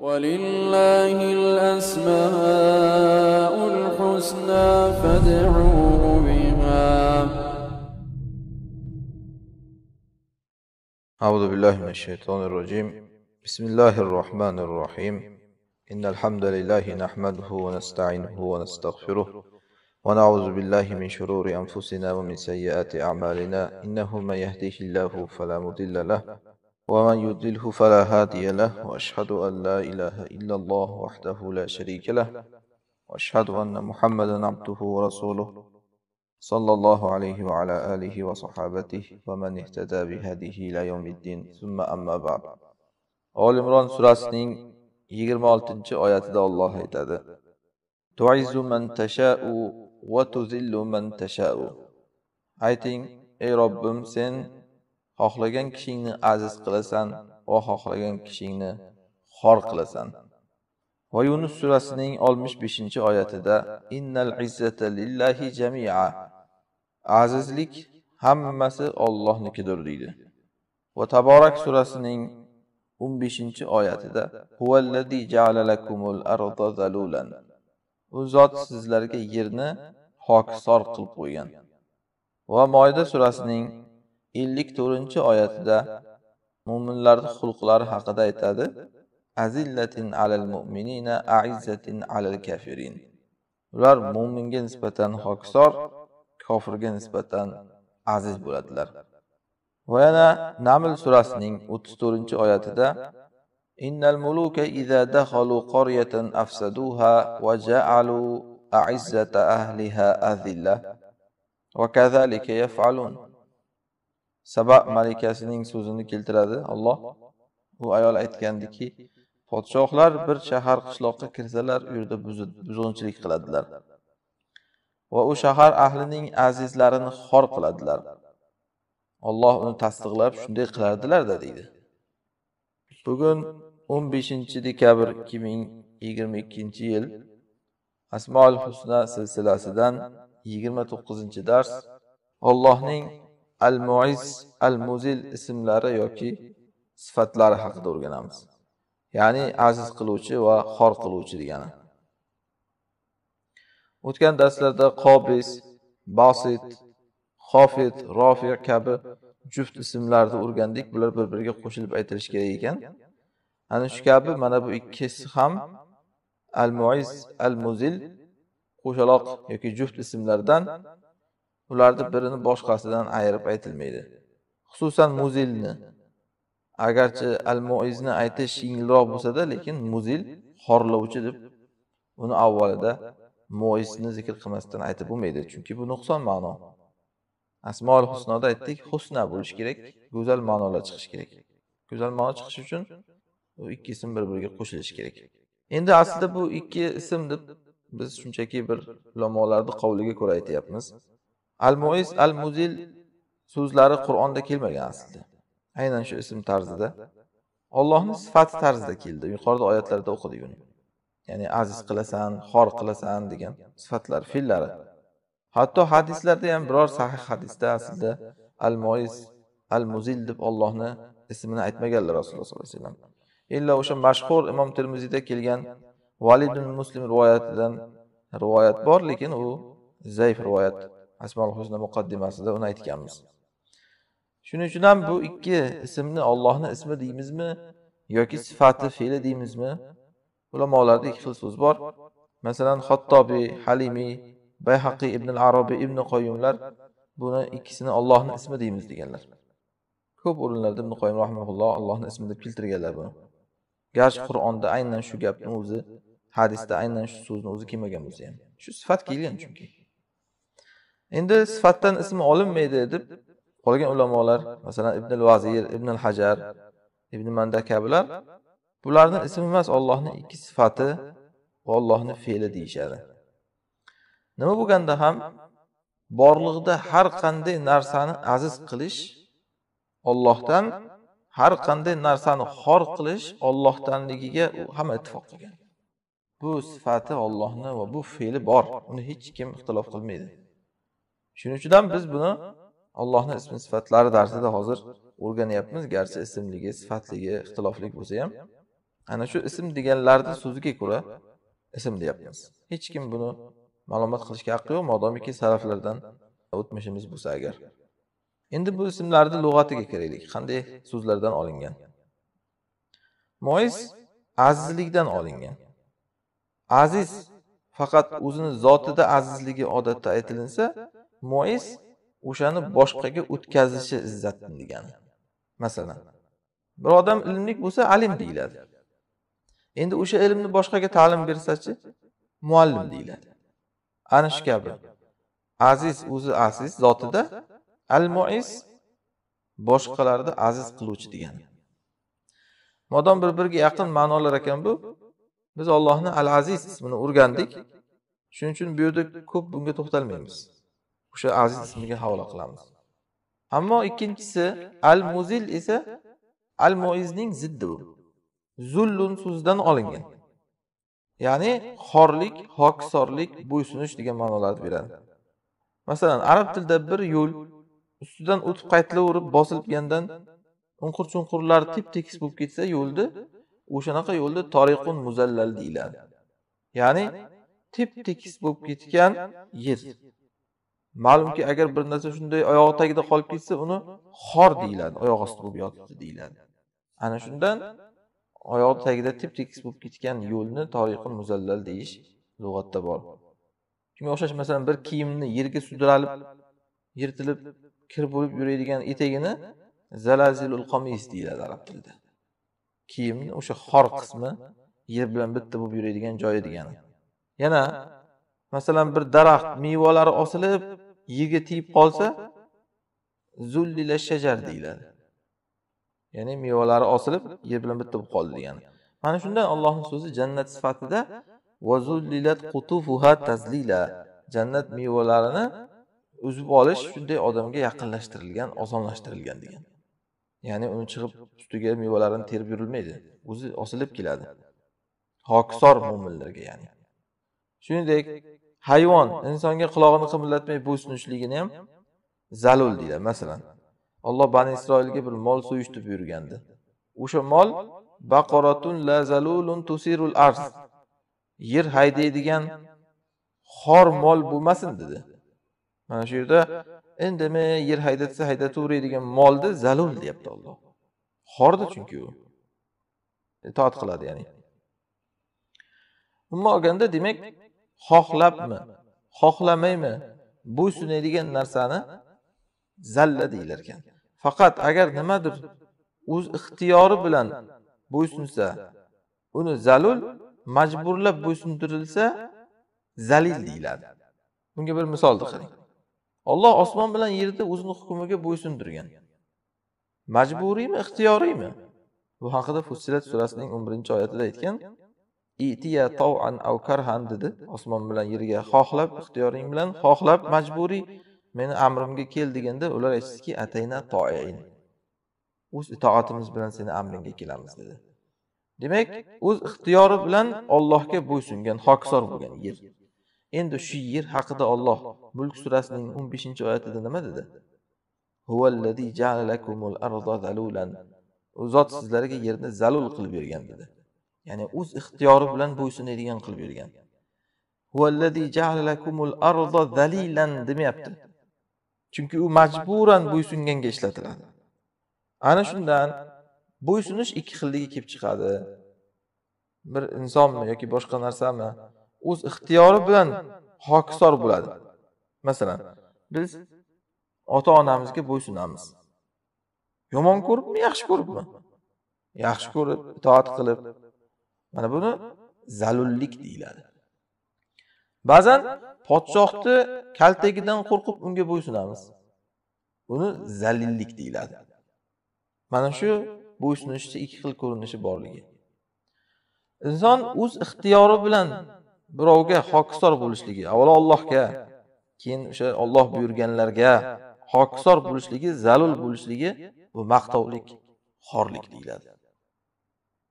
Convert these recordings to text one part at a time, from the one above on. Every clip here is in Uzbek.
ولله الأسماء الحسنى فادعوه بها أعوذ بالله من الشيطان الرجيم بسم الله الرحمن الرحيم إن الحمد لله نحمده ونستعينه ونستغفره ونعوذ بالله من شرور أنفسنا ومن سيئات أعمالنا إنه من يهديه الله فلا مضل له ومن يضله فلا هادي له وأشهد أن لا إله إلا الله وحده لا شريك له وأشهد أن محمدا عبده ورسوله صلى الله عليه وعلى آله وصحابته ومن اهتدى بهديه إلى يوم الدين ثم أما بعد اول عمران سورة 26 oyatida Alloh aytadi: Tu'izzu man tasha'u va tuzillu man tasha'u. Ayting, ey Robbim, sen xohlagan kishingni aziz qilasan va xohlagan kishingni xor qilasan va yunus surasining oltmish beshinchi oyatida innal izzata lillahi jamia azizlik hammasi ollohnikidir deydi va taborak surasining o'n beshinchi oyatida zalulan u zot sizlarga yerni hokisor qilib qo'ygan va moyda surasining ellik to'rtinchi oyatida mo'minlarni xulqlari haqida aytadi azillatin alal mu'minina aizzatin alal kafirin ular mo'minga nisbatan hokisor kofirga nisbatan aziz bo'ladilar va yana naml surasining o'ttiz to'rtinchi oyatida innal muluka iza dakhalu qaryatan afsaduha va ja'alu a'izzata ahliha azilla va kazalika yaf'alun saba malikasining so'zini keltiradi olloh u ayol aytgandiki podshohlar bir shahar qishloqqa kirsalar u yerda buzg'unchilik qiladilar va u shahar ahlining azizlarini xor qiladilar olloh uni tasdiqlab shunday qilardilarda deydi bugun o'n beshinchi dekabr ikki ming yigirma ikkinchi yil asmoil husna silsilasidan yigirma to'qqizinchi dars ollohning al muiz al muzil ismlari yoki sifatlari haqida o'rganamiz ya'ni aziz qiluvchi va xor qiluvchi degani o'tgan darslarda qobis basit xofid rofi kabi juft ismlarni o'rgandik bular bir biriga qo'shilib aytilishi kerak ekan ana shu kabi mana bu ikkisi ham al muiz al muzil qo'shaloq yoki juft ismlardan ularni birini boshqasidan ayirib aytilmaydi xususan muzilni agarchi al moizni aytish yengilroq bo'lsada lekin muzil xorlovchi deb uni avvalida moizni zikr qilmasdan aytib bo'lmaydi chunki bu nuqson ma'no asmol husnoda aytdik husna bo'lishi kerak go'zal ma'nolar chiqishi kerak go'zal ma'no chiqishi uchun u ikki ism bir biriga qo'shilishi kerak endi aslida bu ikki ism deb biz shunchaki bir ulamolarni qavliga ko'ra aytyapmiz al muiz al muzil so'zlari qur'onda kelmagan aslida aynan shu ism tarzida ollohni sifati tarzida keldi yuqorida oyatlarda o'qidik uni ya'ni aziz qilasan xor qilasan degan sifatlar fe'llari hatto hadislarda ham biror sahih hadisda aslida al moiz al muzil deb ollohni ismini aytmaganlar rasululloh sollallohu alayhi vasallam illo o'sha mashhur imom termiziyda kelgan validun muslim rivoyatidan rivoyat bor lekin u zaif rivoyat asmol husna muqaddimasida uni aytganmiz shuning uchun ham bu ikki ismni ollohni ismi deymizmi yoki sifati fe'li deymizmi ulamolarda ikki xil so'z bor masalan xattobiy halimiy bayhaqiy ibn al arobiy ibn qoyumlar buni ikkisini ollohni ismi deymiz deganlar ko'p o'rinlarda ibn qoyim rahmaulloh allohni ismi deb keltirganlar buni garchi qur'onda aynan shu gapni o'zi hadisda aynan shu so'zni o'zi kelmagan bo'lsa ham shu sifat kelgan chunki endi sifatdan ism olinmaydi deb qolgan ulamolar masalan ibn vazir ibn hajar ibn manda kabilar bularni ismi emas ollohni ikki sifati va ollohni fe'li deyishadi nima bo'lganda ham borlig'da har qanday narsani aziz qilish ollohdan har qanday narsani xor qilish ollohdanligiga hamma ittifoq qilgan bu sifati ollohni va bu fe'li bor uni hech kim ixtilof qilmaydi shuning uchun ham biz buni ollohni ism sifatlari darsida hozir o'rganyapmiz garchi ismligi sifatligi ixtiloflik bo'lsa ham ana shu ism deganlarni so'ziga ko'ra ism deyapmiz hech kim buni ma'lumot qilishga haqqi yo'q modomiki saraflardan o'tmishimiz bo'lsa agar endi bu ismlarni lug'atiga kiraylik qanday so'zlardan olingan mois azizlikdan olingan aziz faqat o'zini zotida azizligi odatda aytilinsa mois o'shani boshqaga o'tkazishi izzat degani masalan bir odam ilmlik bo'lsa alim deyiladi endi o'sha ilmni boshqaga ta'lim bersachi muallim deyiladi ana shu kabi aziz o'zi aziz zotida al mois boshqalarni aziz qiluvchi degani modom bir biriga yaqin ma'nolar ekan bu biz ollohni al aziz ismini o'rgandik shuning uchun bu yerda ko'p bunga to'xtalmaymiz o'sha aziz ismiga havola qilamiz ammo ikkinchisi al muzil esa al moizning ziddi bu zullun so'zidan olingan ya'ni xorlik hokisorlik bo'ysunish degan ma'nolarni beradi masalan arab tilida bir yo'l ustidan o'tib qaytilaverib bosilgandan unqur chunqurlar tep tekis bo'lib ketsa yo'lni o'shanaqa yo'lni toriqun muzallal deyiladi ya'ni tep tekis bo'lib ketgan yer ma'lumki agar bir narsa shunday oyog'i tagida qolib ketsa uni xor deyiladi oyoq osti bo'lib yotibdi deyiladi ana shundan oyog'i tagida tep tekis bo'lib ketgan yo'lni tariqul muzallal deyish lug'atda bor shunga o'xshash masalan bir kiyimni yerga sudralib yirtilib kir bo'lib yuradigan etagini zalazilul qomis deyiladi arab tilida kiyimni o'sha xor qismi yer bilan bitta bo'lib yuradigan joyi degani yana masalan bir daraxt mevalari osilib yerga tegib qolsa zullila shajar deyiladi ya'ni mevalari osilib yer bilan bitta bo'lib qoldi degani mana shunda allohni so'zi jannat sifatida qutufuha tazlila jannat mevalarini uzib olish shunday odamga yaqinlashtirilgan osonlashtirilgan degan ya'ni uni chiqib ustiga mevalarini terib yurilmaydi o'zi osilib keladi hokisor mo'minlarga ya'ni shuningdek hayvon insonga qulog'ini qimirlatmay bo'ysunishligini ham zalul deydi masalan alloh bani isroilga bir mol so'yishni buyurgandi o'sha mol baqoratun la zalulun tusirul arz yer haydaydigan xor mol bo'lmasin dedi mana shu yerda indamay yer haydatsa haydataveradigan molni zalul deyapti olloh xordi chunki u e, itoat qiladi ya'ni umuman olganda demak xohlabmi xohlamaymi bo'ysunadigan narsani zalla deyilar ekan faqat agar nimadir o'z ixtiyori bilan bo'ysunsa uni zalul majburlab bo'ysundirilsa zalil deyiladi bunga bir misolni qarang olloh osmon bilan yerni o'zini hukmiga bo'ysundirgan majburiymi ixtiyoriymi bu haqida fussilat surasining o'n birinchi oyatida aytgan itiya tov'an av karhan dedi osmon bilan yerga xohlab ixtiyoring bilan xohlab majburiy meni amrimga kel deganda ular aytishdiki atayna toin o'z itoatimiz bilan seni amringga kelamiz dedi demak o'z ixtiyori bilan ollohga bo'ysungan hokisor bo'lgan yer endi shu yer haqida olloh mulk surasining o'n beshinchi oyatida nima dedi u zot sizlarga yerni zalul qilib bergan dedi ya'ni o'z ixtiyori bilan bo'ysunadigan qilib bergan demayapti chunki u majburan bo'ysunganga ishlatiladi ana shundan bo'ysunish ikki xilligi kelib chiqadi bir insonmi yoki boshqa narsami o'z ixtiyori bilan hokisor bo'ladi masalan biz ota onamizga bo'ysunamiz yomon ko'ribmi yaxshi ko'ribmi yaxshi ko'rib itoat qilib mana buni zalullik deyiladi ba'zan podshohni kaltagidan qo'rqib unga bo'ysunamiz buni zalillik deyiladi mana shu bo'ysunishni ikki xil ko'rinishi borligi inson o'z ixtiyori bilan birovga hokisor bo'lishligi avvalo allohga keyin o'sha olloh buyurganlarga hokisor bo'lishligi zalul bo'lishligi bu maqtovlik xorlik deyiladi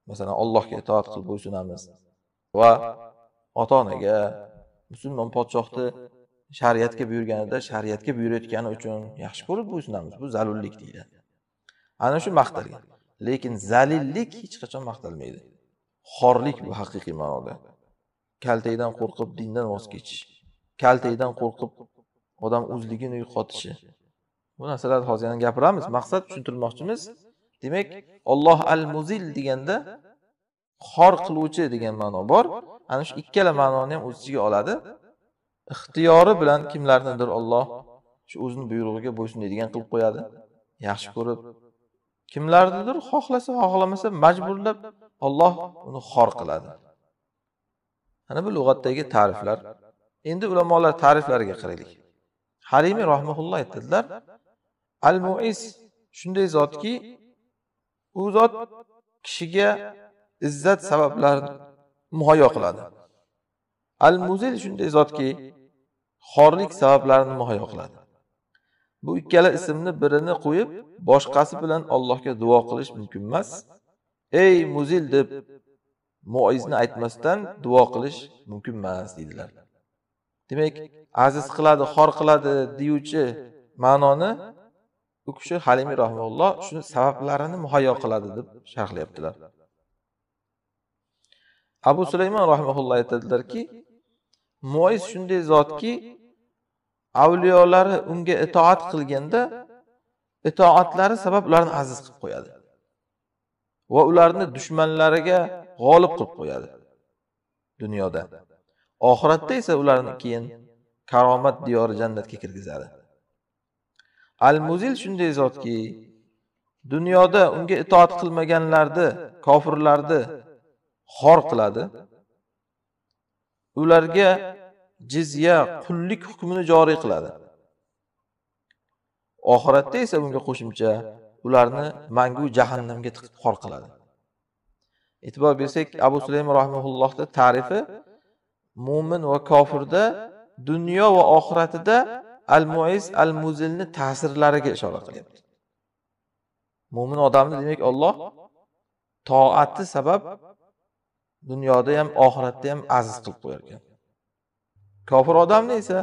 masalan allohga itoat qilib bo'ysunamiz va ota onaga musulmon podshohni shariatga buyurganida shariatga buyurayotgani uchun yaxshi ko'rib bo'ysunamiz bu zalullik deyiladi ana shu maqtalgan lekin zalillik hech qachon maqtalmaydi xorlik bu haqiqiy ma'noda kaltakdan qo'rqib dindan voz kechish kaltakdan qo'rqib odam o'zligini yo'qotishi bu narsalarni hozir yana gapiramiz maqsad tushuntirmoqchimiz demak olloh al muzil deganda xor qiluvchi degan ma'no bor ana shu ikkala ma'noni ham o'z ichiga oladi ixtiyori bilan kimlarnidir olloh shu o'zini buyrug'iga bo'ysunadigan qilib qo'yadi yaxshi ko'rib kimlarnidir xohlasa xohlamasa majburlab olloh uni xor qiladi ana bu lug'atdagi ta'riflar endi ulamolar ta'riflariga qaraylik harimiy rahmaulloh aytadilar al muis shunday zotki u zot kishiga izzat sabablarini muhayyo qiladi al muzil shunday zotki xorlik sabablarini muhayyo qiladi bu ikkala ismni birini qo'yib boshqasi bilan allohga duo qilish mumkin emas ey muzil deb moizni aytmasdan duo qilish mumkin emas deydilar demak aziz qiladi xor qiladi deyuvchi ma'noni u kishi halimiy rahmaulloh shuni sabablarini muhayyo qiladi deb sharhlayaptilar abu sulaymon rahmaulloh aytadilarki moiz shunday zotki avliyolari unga itoat qilganda itoatlari sabab ularni aziz qilib qo'yadi va ularni dushmanlariga g'olib qilib qo'yadi dunyoda oxiratda esa ularni keyin karomat diyori jannatga kirgizadi al muzil shunday zotki dunyoda unga itoat qilmaganlarni kofirlarni xor qiladi ularga jizya qullik hukmini joriy qiladi oxiratda esa bunga qo'shimcha ularni mangu jahannamga tiqib xor qiladi e'tibor bersak abu sulaym rahimaullohni tarifi mo'min va kofirda dunyo va oxiratida al muiz al muzilni ta'sirlariga ishora qilyapti mo'min odamni demak olloh toati sabab dunyoda ham oxiratda ham aziz qilib qo'yar ekan kofir odamni esa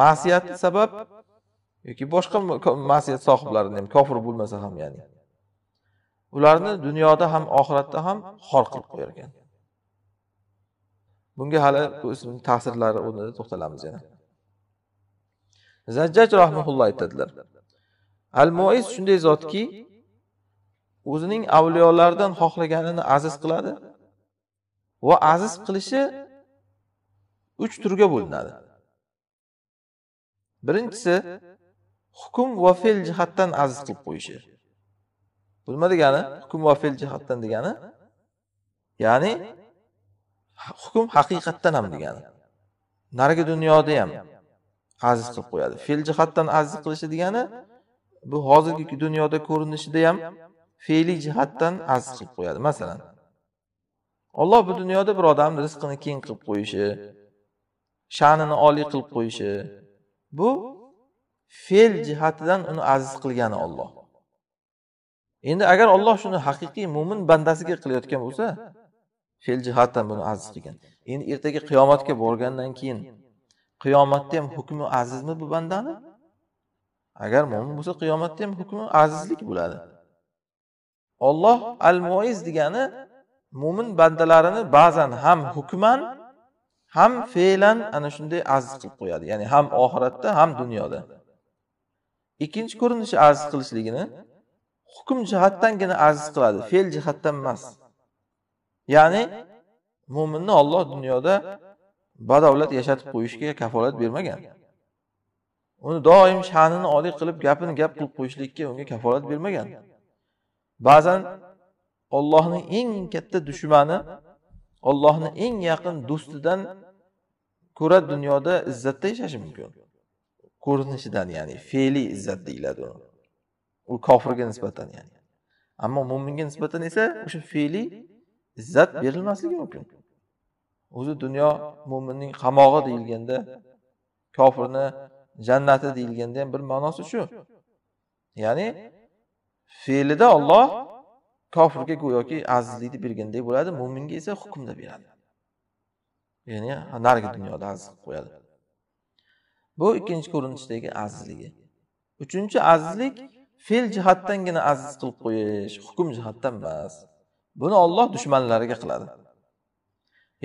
ma'siyati sabab yoki boshqa ma'siyat sohiblarini ham kofir bo'lmasa ham ya'ni ularni dunyoda ham oxiratda ham xor qilib qo'yar ekan bunga hali bu ta'sirlari o'rnida to'xtalamiz yana zajjaj rahmaulloh aytadilar al moiz shunday zotki o'zining avliyolaridan xohlaganini aziz qiladi va aziz qilishi uch turga bo'linadi birinchisi hukm va fe'l jihatdan aziz qilib qo'yishi bu nima degani hukm va fe'l jihatdan degani ya'ni hukm haqiqatdan ham degani narigi dunyoda ham aziz qilib qo'yadi fe'l jihatdan aziz qilishi degani bu hozirgi dunyoda ko'rinishida ham fe'liy jihatdan aziz qilib qo'yadi masalan olloh bu dunyoda bir odamni rizqini keng qilib qo'yishi sha'nini oliy qilib qo'yishi bu fe'l jihatidan uni aziz qilgani olloh endi agar olloh shuni haqiqiy mo'min bandasiga qilayotgan bo'lsa fe'l jihatdan buni aziz qilgan endi ertaga qiyomatga borgandan keyin qiyomatda ham hukmi azizmi bu bandani agar mo'min bo'lsa qiyomatda ham hukmi azizlik bo'ladi olloh al moiz degani mo'min bandalarini ba'zan ham hukman ham fe'lan ana shunday aziz qilib qo'yadi ya'ni ham oxiratda ham dunyoda ikkinchi ko'rinishi aziz qilishligini hukm jihatdangina aziz qiladi fe'l jihatdan emas ya'ni mo'minni olloh dunyoda badavlat yashatib qo'yishga kafolat bermagan uni doim sha'nini oliy qilib gapini gap qilib qo'yishlikka unga kafolat bermagan ba'zan ollohni eng katta dushmani ollohni eng yaqin do'stidan ko'ra dunyoda izzatda yashashi mumkin ko'rinishidan ya'ni fe'liy izzat deyiladi uni u kofirga nisbatan ya'ni ammo mo'minga nisbatan esa o'sha fe'liy izzat berilmasligi mumkin o'zi dunyo mo'minning qamog'i deyilganda kofirni jannati deyilganda ham bir ma'nosi shu ya'ni fe'lida olloh kofirga go'yoki azizlikni bergandek bo'ladi mo'minga esa hukmni beradi ya'ni narigi dunyoda aziz qilib qo'yadi bu ikkinchi ko'rinishdagi azizligi uchinchi azizlik fe'l jihatdangina aziz qilib qo'yish hukm jihatdan emas buni olloh dushmanlariga qiladi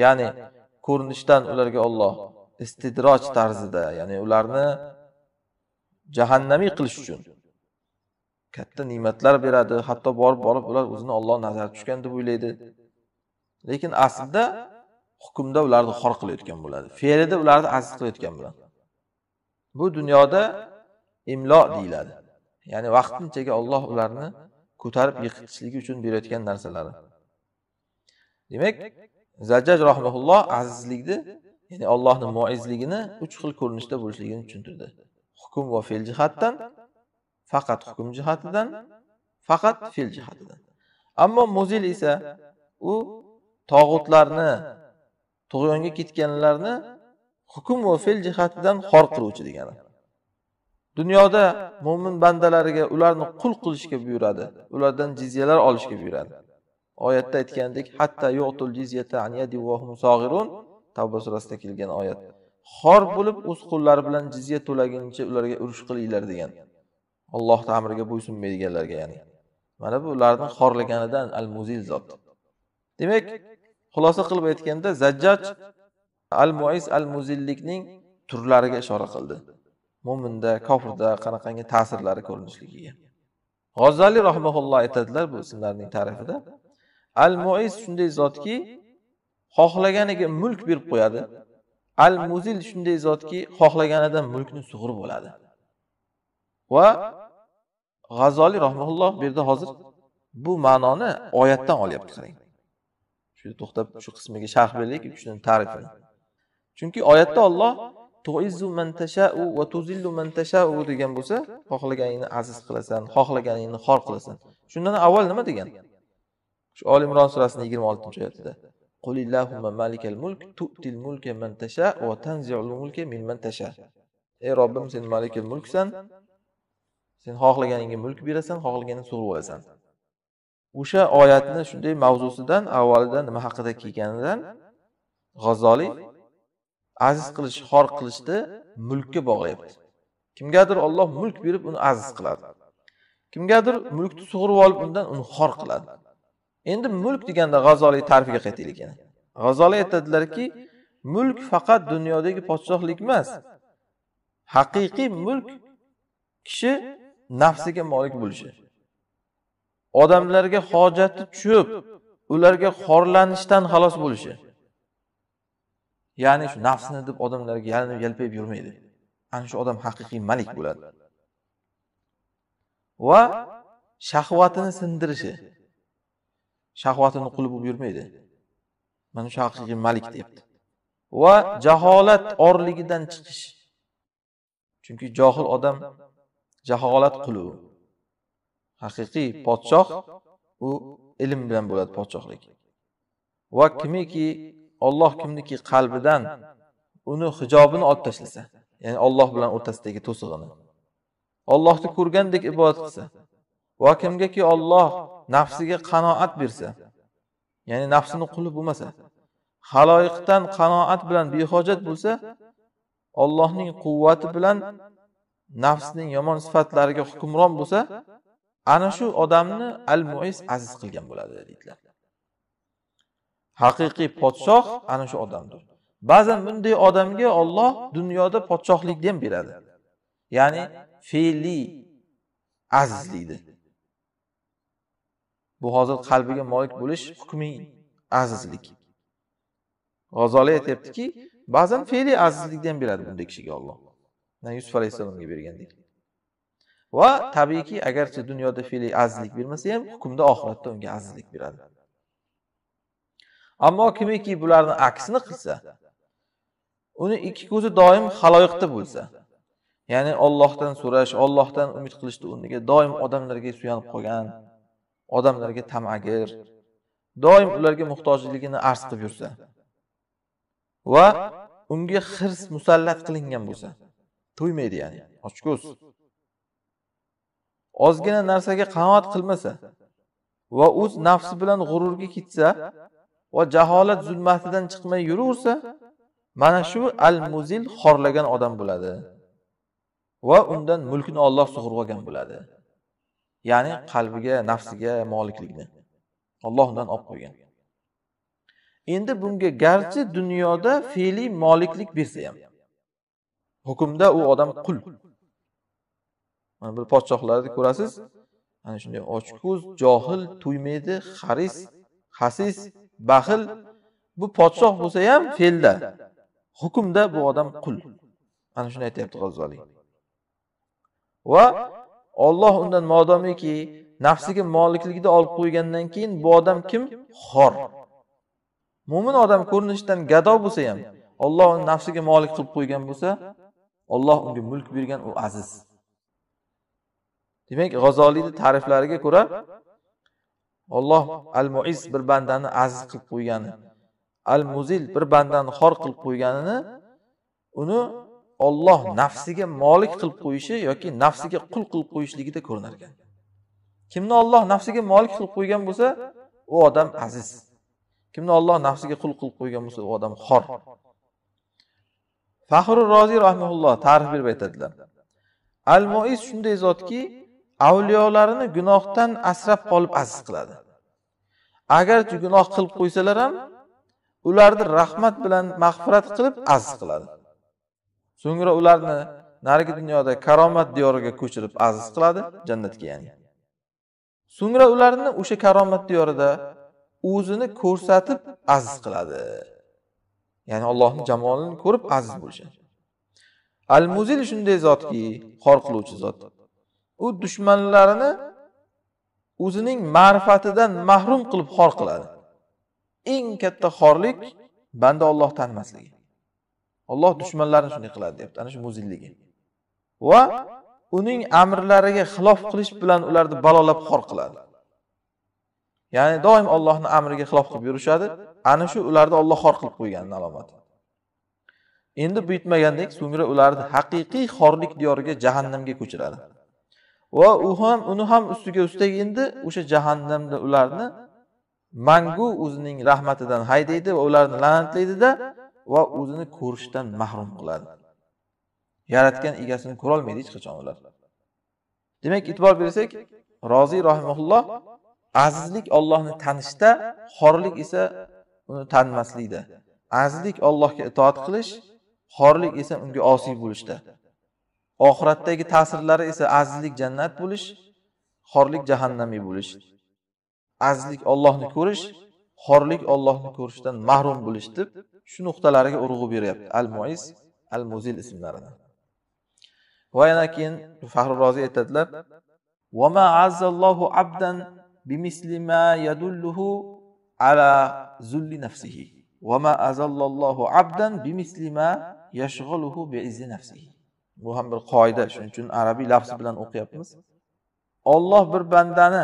ya'ni ko'rinishdan ularga Alloh istidroj tarzida ya'ni ularni jahannamiy qilish uchun katta ne'matlar beradi hatto borib borib ular o'zini Alloh nazar tushgan deb o'ylaydi lekin aslida hukmda ularni xor qilayotgan bo'ladi fe'lida ularni aziz qilayotgan bo'ladi bu dunyoda imlo deyiladi ya'ni vaqtinchaga Alloh ularni ko'tarib yiqitishligi uchun berayotgan narsalari demak zajjaj rahmaulloh azizlikni ya'ni allohni moizligini uch xil ko'rinishda bo'lishligini tushuntirdi hukm va fe'l jihatdan faqat hukm jihatidan faqat fe'l jihatidan ammo muzil esa u tog'utlarni tug'yonga ketganlarni hukm va fe'l jihatidan xor qiluvchi degani dunyoda mo'min bandalariga ularni qul qilishga buyuradi ulardan jizyalar olishga buyuradi oyatda aytgandek hatta yo'tul jizya an yadi wa hum saghirun tavba surasida kelgan oyat xor bo'lib o'z qo'llari bilan jizya to'laguncha ularga urush qilinglar degan Alloh amriga bo'ysunmaydiganlarga ya'ni mana bu ularni xorlaganidan al muzil zot demak xulosa qilib aytganda zajjaj al muiz al muzillikning turlariga ishora qildi mo'minda kofirda qanaqangi ta'sirlari ko'rinishligiga g'ozzali rahmaulloh aytadilar bu ismlarning ta'rifida al muiz shunday zotki xohlaganiga mulk berib qo'yadi al muzil shunday zotki xohlaganidan mulkni sug'urib oladi va g'azoliy rahmaulloh bu yerda hozir bu ma'noni oyatdan olyapti qarang shu to'xtab shu qismiga sharh berdik shuni ta'rifini chunki oyatda olloh tuizzu man va tuzillu man degan bo'lsa xohlaganingni aziz qilasan xohlaganingni xor qilasan shundan avval nima degan shu oli imron surasini yigirma oltinchi oyatida ey robbim sen malikil mulksan sen xohlaganingga mulk berasan xohlaganingni sug'urib olasan o'sha oyatni shunday mavzusidan avvalida nima haqida kelganidan g'azoliy aziz qilish xor qilishni mulkka bog'layapti kimgadir olloh mulk berib uni aziz qiladi kimgadir mulkni sug'urib olib undan uni xor qiladi endi mulk deganda g'azoliy ta'rifiga qaytaylik yana g'azoliy aytadilarki mulk faqat dunyodagi podshohlik emas haqiqiy mulk kishi nafsiga molik bo'lishi odamlarga hojati tushib ularga xorlanishdan xalos bo'lishi ya'ni shu nafsni deb odamlarga yalinib yalpayib yurmaydi ana shu odam haqiqiy malik bo'ladi va shahvatini sindirishi shahvatini quli bo'lib yurmaydi mana shu haqiqiy malik deyapti va jaholat orligidan chiqish chunki johil odam jaholat quli u haqiqiy podshoh u ilm bilan bo'ladi podshohlik va kimiki olloh kimniki qalbidan uni hijobini olib tashlasa ya'ni olloh bilan o'rtasidagi to'sig'ini ollohni ko'rgandek ibodat qilsa va kimgaki Alloh nafsiga qanoat bersa ya'ni nafsini quli bo'lmasa haloyiqdan qanoat bilan behojat bo'lsa Allohning quvvati bilan nafsning yomon sifatlariga hukmron bo'lsa ana shu odamni al muis aziz qilgan bo'ladi deydilar haqiqiy podshoh ana shu odamdir ba'zan bunday odamga Alloh dunyoda podshohlikni ham beradi ya'ni fe'li azizlikni bu hozir qalbiga molik bo'lish hukmiy azizlik g'azoli aytyaptiki ba'zan fe'liy azizlikni ham beradi bunday kishiga olloh yusuf alayhissalomga bergandek va tabiiyki agarchi dunyoda fe'liy azizlik bermasa ham hukmda oxiratda unga azizlik beradi ammo kimiki bularni aksini qilsa uni ikki ko'zi doim haloyiqda bo'lsa ya'ni ollohdan so'rash ollohdan umid qilishni o'rniga doim odamlarga suyanib qolgan odamlarga tamagir doim ularga muhtojligini arz qilib yursa va unga hirs musallat qilingan bo'lsa to'ymaydi ya'ni ochko'z ozgina narsaga qanoat qilmasa va o'z nafsi bilan g'ururga ketsa va jaholat zulmatidan chiqmay yuraversa mana shu al muzil xorlagan odam bo'ladi va undan mulkni Alloh sug'urib olgan bo'ladi ya'ni qalbiga nafsiga moliklikni olloh undan olib qo'ygan endi bunga garchi dunyoda fe'liy moliklik bersa ham hukmda u odam qul mana bir podshohlarni ko'rasiz ana shunday ochko'z johil to'ymaydi haris hasis baxil bu podshoh bo'lsa ham fe'lda hukmda bu odam qul ana shuni aytyapti g'azzoliy va Alloh undan modomiki nafsiga molikligida olib qo'ygandan keyin bu odam kim? Xor. Mo'min odam ko'rinishidan gado bo'lsa ham, Alloh uni nafsiga molik qilib qo'ygan bo'lsa, Alloh unga mulk bergan u aziz. Demak, g'azoliyni ta'riflariga ko'ra Alloh al-Muiz bir bandani aziz qilib qo'ygani, al-Muzil bir bandani xor qilib qo'yganini uni olloh nafsiga molik qilib qo'yishi yoki nafsiga qul qilib qo'yishligida ko'rinar ekan. Kimni olloh nafsiga molik qilib qo'ygan bo'lsa, u odam aziz. Kimni olloh nafsiga qul qilib qo'ygan bo'lsa, u odam xor. Faxrul roziy rahimahulloh ta'rif berib aytadilar. Al-Muiz shunday zotki, avliyolarini gunohdan asrab qolib aziz qiladi. Agarchi gunoh qilib qo'ysalar ham, ularni rahmat bilan mag'firat qilib aziz qiladi. so'ngra ularni narigi dunyoda karomat diyoriga ko'chirib aziz qiladi jannatga ya'ni so'ngra ularni o'sha karomat diyorida o'zini ko'rsatib aziz qiladi ya'ni allohni jamolini ko'rib aziz bo'lishadi al muzil shunday zotki xor qiluvchi zot u dushmanlarini o'zining ma'rifatidan mahrum qilib xor qiladi eng katta xorlik banda olloh tanimasligi olloh dushmanlarini shunday qiladi deyapti ana shu muzilligi va uning amrlariga xilof qilish bilan ularni balolab xor qiladi ya'ni doim ollohni amriga xilof qilib yurishadi ana shu ularni olloh xor qilib qo'yganini alomati endi buyurtmagandek so'ngra ularni haqiqiy xorlik diyoriga jahannamga ko'chiradi va u ham uni ham ustiga ustak endi o'sha jahannamda ularni mangu o'zining rahmatidan haydaydi va ularni la'natlaydida va o'zini ko'rishdan mahrum qiladi yaratgan egasini ko'rolmaydi hech qachon ular demak e'tibor bersak roziy rahimaulloh azizlik ollohni tanishda xorlik esa uni tanimaslikda azizlik ollohga itoat qilish xorlik esa unga osiy bo'lishda oxiratdagi ta'sirlari esa azizlik jannat bo'lish xorlik jahannamiy bo'lish azizlik ollohni ko'rish xorlik ollohni ko'rishdan mahrum bo'lish deb shu nuqtalariga urg'u beryapti al muiz al muzil ismlaridan va yana keyin faxri roziy aytadilar وما عز الله عبدا بمثل ما يدله على ذل نفسه وما أزل الله عبدا بمثل ما يشغله بعز نفسه bu ham bir qoida shuning uchun arabiy lafz bilan o'qiyapmiz Alloh bir bandani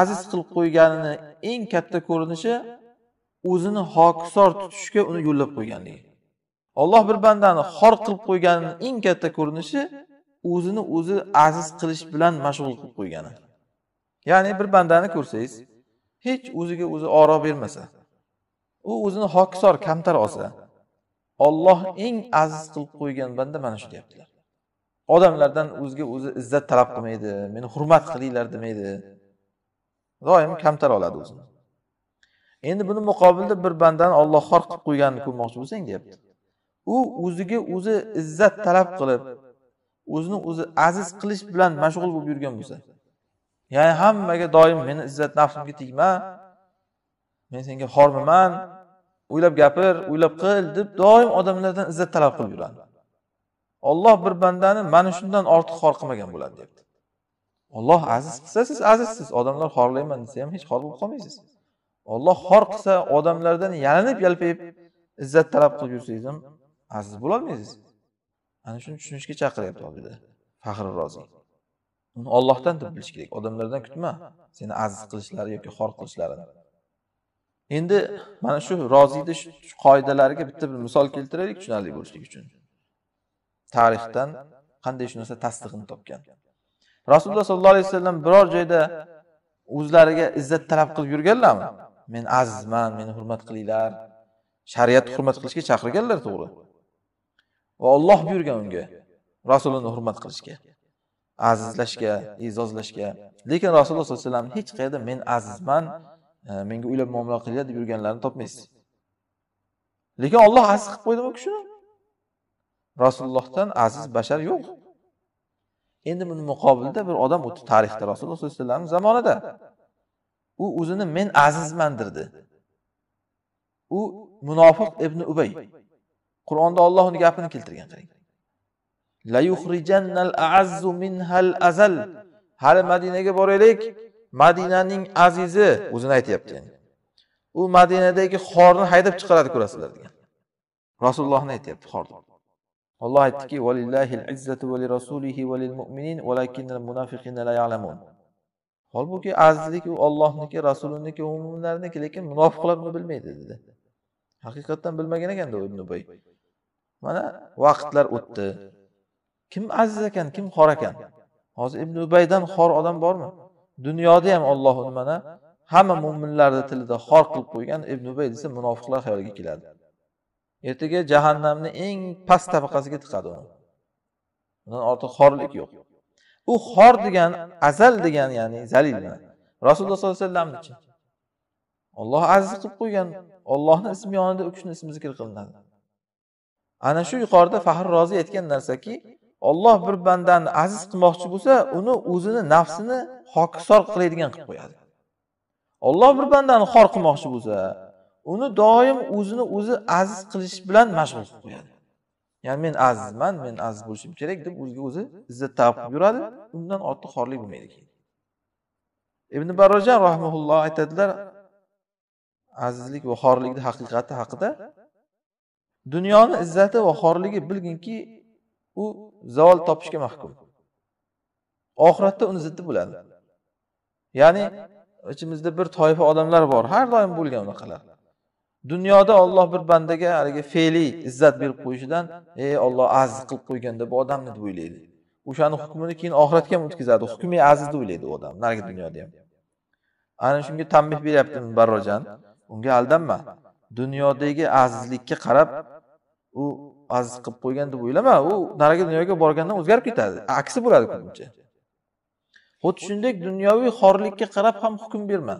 aziz qilib qo'yganini eng katta ko'rinishi o'zini hokisor tutishga uni yo'llab qo'yganligi olloh bir bandani xor qilib qo'yganini eng katta ko'rinishi o'zini o'zi aziz qilish bilan mashg'ul qilib qo'ygani ya'ni bir bandani ko'rsangiz hech o'ziga o'zi oro bermasa u o'zini hokisor kamtar olsa olloh eng aziz qilib qo'ygan banda mana shu deyaptilar odamlardan o'ziga o'zi izzat talab qilmaydi meni hurmat qilinglar demaydi doim kamtar oladi o'zini endi buni muqobilda bir bandani olloh xor qilib qo'yganini ko'rmoqchi bo'lsang deyapti u o'ziga o'zi izzat talab qilib o'zini o'zi aziz qilish bilan mashg'ul bo'lib yurgan bo'lsa ya'ni hammaga doim meni izzat nafsimga tegma men senga xormiman o'ylab gapir o'ylab qil deb doim odamlardan izzat talab qilib yuradi olloh bir bandani mana shundan ortiq xor qilmagan bo'ladi deyapti olloh aziz qilsa siz azizsiz odamlar xorlayman desa ham hech xor bo'lib qolmaysiz olloh xor qilsa odamlardan yalinib yalpayib izzat talab qilib yursangiz ham aziz bo'lolmaysiz ana shuni tushunishga chaqiryapti oldida faxri rozi uni ollohdan deb bilish kerak odamlardan kutma seni aziz qilishlari yoki xor qilishlarini endi mana shu roziyni qoidalariga bitta bir misol keltiraylik tushunarli bo'lishligi uchun tarixdan qanday shu narsa tasdig'ini topgan rasululloh sollallohu alayhi vasallam biror joyda o'zlariga izzat talab qilib yurganlarmi men azizman meni hurmat qilinglar shariatni hurmat qilishga chaqirganlar to'g'ri va olloh buyurgan unga rasulini hurmat qilishga azizlashga e'zozlashga lekin rasululloh sollallohu alayhi vasallam hech qayerda men azizman e, menga o'ylab muomala qilinglar deb yurganlarini topmaysiz lekin olloh aziz qilib qo'ydimi kishini rasulullohdan aziz bashar yo'q endi buni muqobilda bir odam o'tdi tarixda rasululloh sollallohu alayhi vasallam zamonida u o'zini men azizman dedi u munofiq ibn ubay qur'onda olloh uni gapini keltirgan qarang azzu azal hali madinaga boraylik madinaning azizi o'zini aytyapti yani. u madinadagi xorni haydab chiqaradi ko'rasizlar degan rasulullohni aytyapti xorni olloh aytdiki holbuki azizlik u ollohniki rasuliniki mo'minlarniki lekin munofiqlar buni bilmaydi dedi haqiqatdan bilmagan ekanda ibn ubay mana vaqtlar o'tdi kim aziz ekan kim xor ekan hozir ibn ubaydan xor odam bormi dunyoda ham olloh mana hamma mo'minlarni tilida xor qilib qo'ygan ibn ubay desa munofiqlar xayoliga keladi ertaga jahannamni eng past tabaqasiga tiqadi uni undan ortiq xorlik yo'q u xor degan azal degan ya'ni zalil rasululloh sollallohu alayhi vasallamnichi olloh aziz qilib qo'ygan ollohni ismi yonida u kishini ismi zikr qilinadi ana shu yuqorida fahr roziy aytgan narsaki olloh bir bandani aziz qilmoqchi bo'lsa uni o'zini nafsini hokisor qiladigan qilib qo'yadi olloh bir bandani xor qilmoqchi bo'lsa uni doim o'zini o'zi aziz qilish bilan mashg'ul qilib qo'yadi ya'ni men azizman men aziz bo'lishim kerak deb o'ziga o'zi izzat qilib yuradi undan ortiq xorlik bo'lmaydi keyin ibn barrojan rahmaulloh aytadilar azizlik va xorlikni haqiqati haqida dunyoni izzati va xorligi bilginki u zavol topishga mahkum oxiratda uni ziddi bo'ladi ya'ni ichimizda bir toifa odamlar bor har doim bo'lgan unaqalar dunyoda Alloh bir bandaga haligi fe'liy izzat berib qo'yishidan ey Alloh aziz qilib qo'yganda bu odamni deb o'ylaydi o'shani hukmini keyin oxiratga ham o'tkazadi hukmi aziz deb o'ylaydi u odam narigi dunyoda ham ana shunga tanbeh beryapti barrojan unga aldanma dunyodagi azizlikka qarab u aziz qilib qo'ygan deb o'ylama u narigi dunyoga borgandan o'zgarib ketadi aksi bo'ladi ko'pincha xuddi shuningdek dunyoviy xorlikka qarab ham hukm berma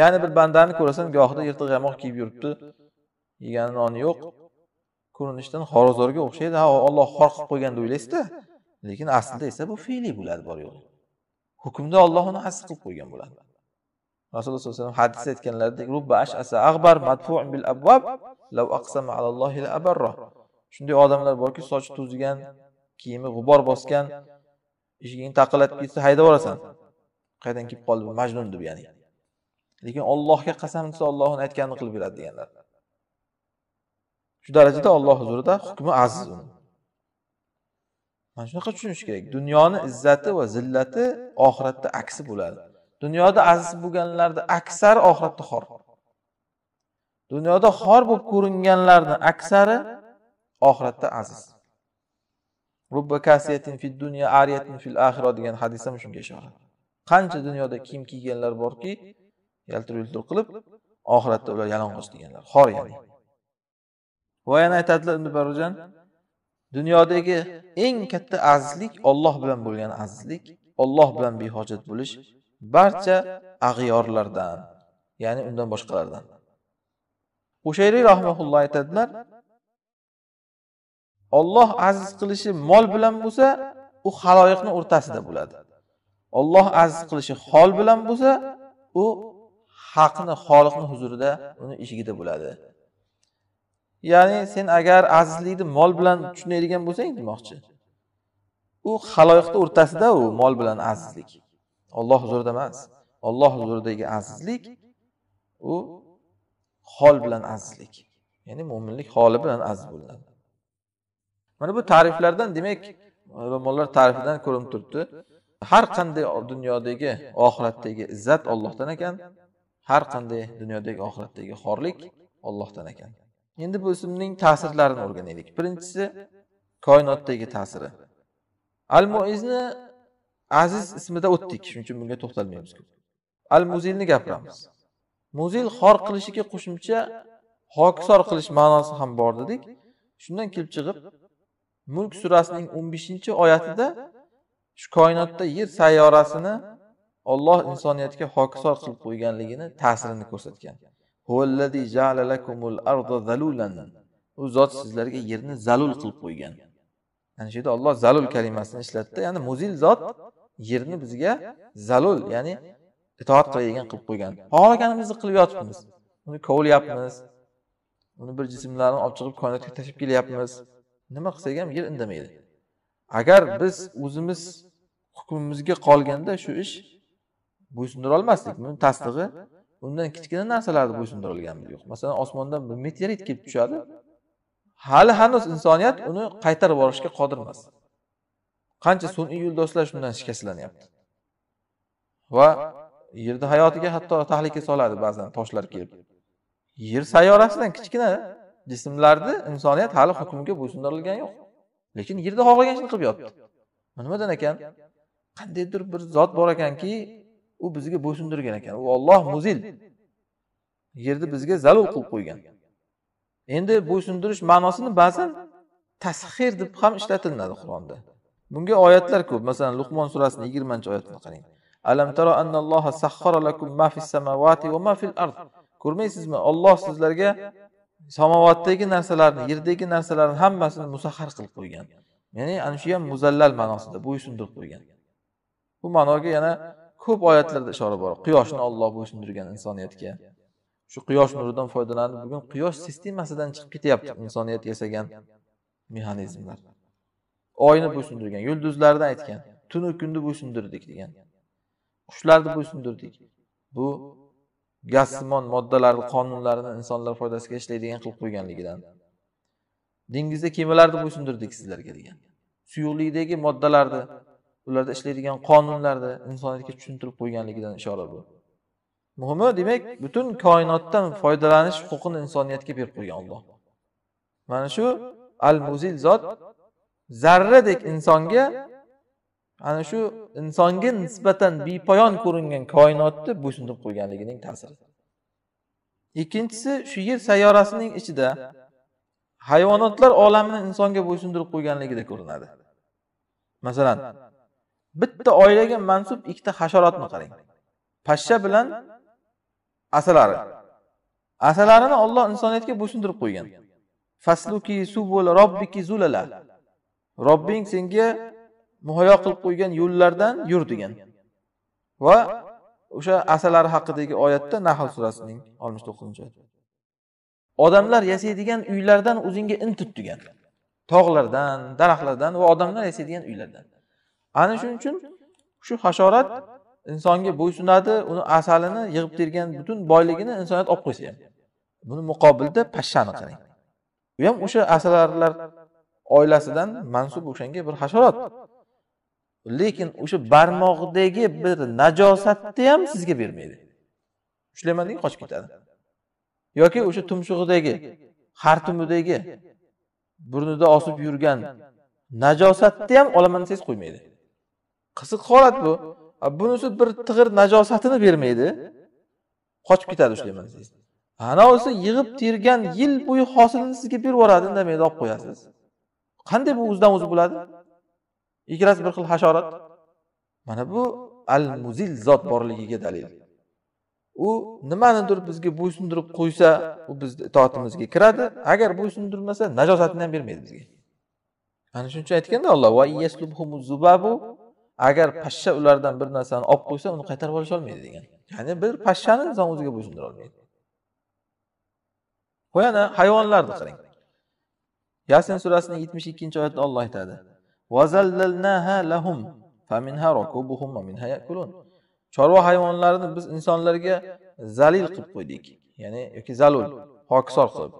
ya'ni bir bandani ko'rasan gohida yirtiq yamoq kiyib yuribdi yegani noni yo'q ko'rinishdan xorozorga o'xshaydi ha olloh xor qilib qo'ygan deb o'ylaysizda lekin aslida esa bu fe'liy bo'ladi bor yo'g'i hukmda olloh uni hasr qilib qo'ygan bo'ladi rasululloh sallallohu alayhi vasallam hadisda aytganlaridek bil aqsama abarra shunday odamlar borki sochi to'zigan kiyimi g'ubor bosgan eshigingni taqillatib ketsa haydab yuborasan qayerdan kelib qoldi bu majnun deb ya'ni lekin ollohga qasam desa ollohni aytganini qilib beradi deganlar shu darajada olloh huzurida hukmi aziz uni mana shunaqa tushunish kerak dunyoni izzati va zillati oxiratda aksi bo'ladi dunyoda aziz bo'lganlarni aksari oxiratda xor dunyoda xor bo'lib ko'ringanlarni aksari oxiratda aziz fid dunya fil degan hadis ham shunga ishora qancha dunyoda kiyim kiyganlar borki yaltir yultir qilib oxiratda ular yalang'och deganlar xor ya'ni va yana aytadilar ibn dunyodagi eng katta azizlik Alloh bilan bo'lgan azizlik Alloh bilan behojat bo'lish barcha ag'yorlardan ya'ni undan boshqalardan o'shayriy rahmaulloh aytadilar Alloh aziz qilishi mol bilan bo'lsa u haloyiqni o'rtasida bo'ladi Alloh aziz qilishi hol bilan bo'lsa u haqni xoliqni huzurida uni eshigida bo'ladi ya'ni sen agar azizlikni mol bilan tushunadigan bo'lsang demoqchi u haloyiqni o'rtasida u mol bilan azizlik olloh huzurida emas olloh huzuridagi azizlik u hol bilan azizlik ya'ni mo'minlik holi bilan aziz bo'linadi mana bu ta'riflardan demak ulamolar ta'rifidan ko'rinib turibdi har qanday dunyodagi oxiratdagi izzat ollohdan ekan har qanday dunyodagi oxiratdagi xorlik ollohdan ekan endi bu ismning ta'sirlarini o'rganaylik birinchisi koinotdagi ta'siri al muizni aziz ismida o'tdik shuning uchun bunga to'xtalmaymiz al muzilni gapiramiz muzil xor qilishiga qo'shimcha hokisor qilish ma'nosi ham bor dedik shundan kelib chiqib mulk surasining o'n beshinchi oyatida shu koinotda yer sayyorasini Alloh insoniyatga hokisor qilib qo'yganligini ta'sirini ko'rsatgan. zalulan. U zot sizlarga yerni zalul qilib qo'ygan. Ana shu yerda Alloh zalul kalimasini ishlatdi. Ya'ni muzil zot yerni bizga zalul, ya'ni itoat qiladigan qilib qo'ygan. Xohlaganimizni qilib yotibmiz. Uni kovlayapmiz. Uni bir jismlarni olib chiqib koinotga tashib kelyapmiz. Nima qilsak ham yer indamaydi. Agar biz o'zimiz hukmimizga qolganda shu ish bo'ysundirolmaslik buni tasdig'i undan kichkina narsalarni bo'ysundirilganimiz yo'q masalan osmondan bir meteorit kelib tushadi hali hanuz insoniyat uni qaytarib yuborishga qodir emas qancha sun'iy yo'ldoshlar shundan shikastlanyapti va yerni hayotiga hatto tahlika soladi ba'zan toshlar kelib yer sayyorasidan kichkina jismlarni insoniyat hali hukmiga bo'ysundirilgani yo'q lekin yerda xohlaganini qilib yotibdi nimadan ekan qandaydir bir zot bor ekanki u bizga bo'ysundirgan ekan u olloh muzil yerni bizga zalul qilib qo'ygan endi bo'ysundirish ma'nosini ba'zan tasxir deb ham ishlatilinadi qur'onda bunga oyatlar ko'p masalan luqmon surasini yigirmanchi oyatini qarang alam tara annalloha sahhara lakum ma fis samawati va ma fil ard ko'rmaysizmi olloh sizlarga samovatdagi narsalarni yerdagi narsalarni hammasini musahhar qilib qo'ygan ya'ni ana shu ham muzallal ma'nosida bo'ysundirib qo'ygan bu ma'noga yana ko'p oyatlarda ishora bor quyoshni olloh bo'ysundirgan insoniyatga shu quyosh nuridan foydalanib bugun quyosh sistemasidan chiqib ketyapti insoniyat yasagan mexanizmlar oyni bo'ysundirgan yulduzlarni aytgan tunu kunni bo'ysundirdik degan qushlarni bo'ysundirdik bu gazsimon moddalarni qonunlarini insonlar foydasiga ishlaydigan qilib qo'yganligidan dengizda kemalarni bo'ysundirdik sizlarga degan suyuqlikdagi moddalarni ularda ishlaydigan qonunlarni insoniyatga tushuntirib qo'yganligidan ishora bu muhimi demak butun koinotdan foydalanish huquqini insoniyatga berib qo'ygan olloh mana shu al muzil zot zarradek insonga ana shu insonga nisbatan bepoyon ko'ringan koinotni bo'ysundirib qo'yganligining ta'siri ikkinchisi shu yer sayyorasining ichida hayvonotlar olamini insonga bo'ysundirib qo'yganligida ko'rinadi masalan bitta oilaga mansub ikkita hasharotni qarang pashsha bilan asalari asalarini Alloh insoniyatga bo'ysundirib qo'ygan fasluki subul robbiki zulala robbing senga muhayyo qilib qo'ygan yo'llardan yur degan va o'sha asalari haqidagi oyatda nahl surasining 69 oyati odamlar yasaydigan uylardan o'zingga intut degan tog'lardan daraxtlardan va odamlar yasaydigan uylardan ana shuning uchun shu hasharot insonga bo'ysunadi uni asalini yig'ib tergan butun boyligini insoniyat olib qo'ysa ham buni muqobilda pashshani qarang u ham o'sha asalarlar oilasidan mansub o'shanga bir hasharot lekin o'sha barmoqdagi bir najosatni ham sizga bermaydi ushlayman qochib ketadi yoki o'sha tumshug'idagi xartumidagi burnida osib yurgan najosatni ham olaman desangiz qo'ymaydi qiziq holat bu bunisi bir tig'ir najosatini bermaydi qochib ketadi ushlayman deysiz anavusi yig'ib tergan yil bo'yi hosilini sizga berib yuboradi indamaydi olib qo'yasiz qanday bu o'zidan o'zi bo'ladi ikkalasi bir xil hasharot mana bu al muzil zot borligiga dalil u nimanidir bizga bo'ysundirib qo'ysa u bizni itoatimizga kiradi agar bo'ysundirmasa najosatini ham bermaydi bizga ana shuning uchun aytganda alloh agar pashsha ulardan bir narsani olib qo'ysa uni qaytarib olmaydi degan ya'ni bir pashshani inson o'ziga bo'ysundira olmaydi va yana hayvonlarni qarang yasin surasining yetmish ikkinchi oyatida olloh aytadi chorva hayvonlarini biz insonlarga zalil qilib qo'ydik ya'ni yoki zalul hokisor qilib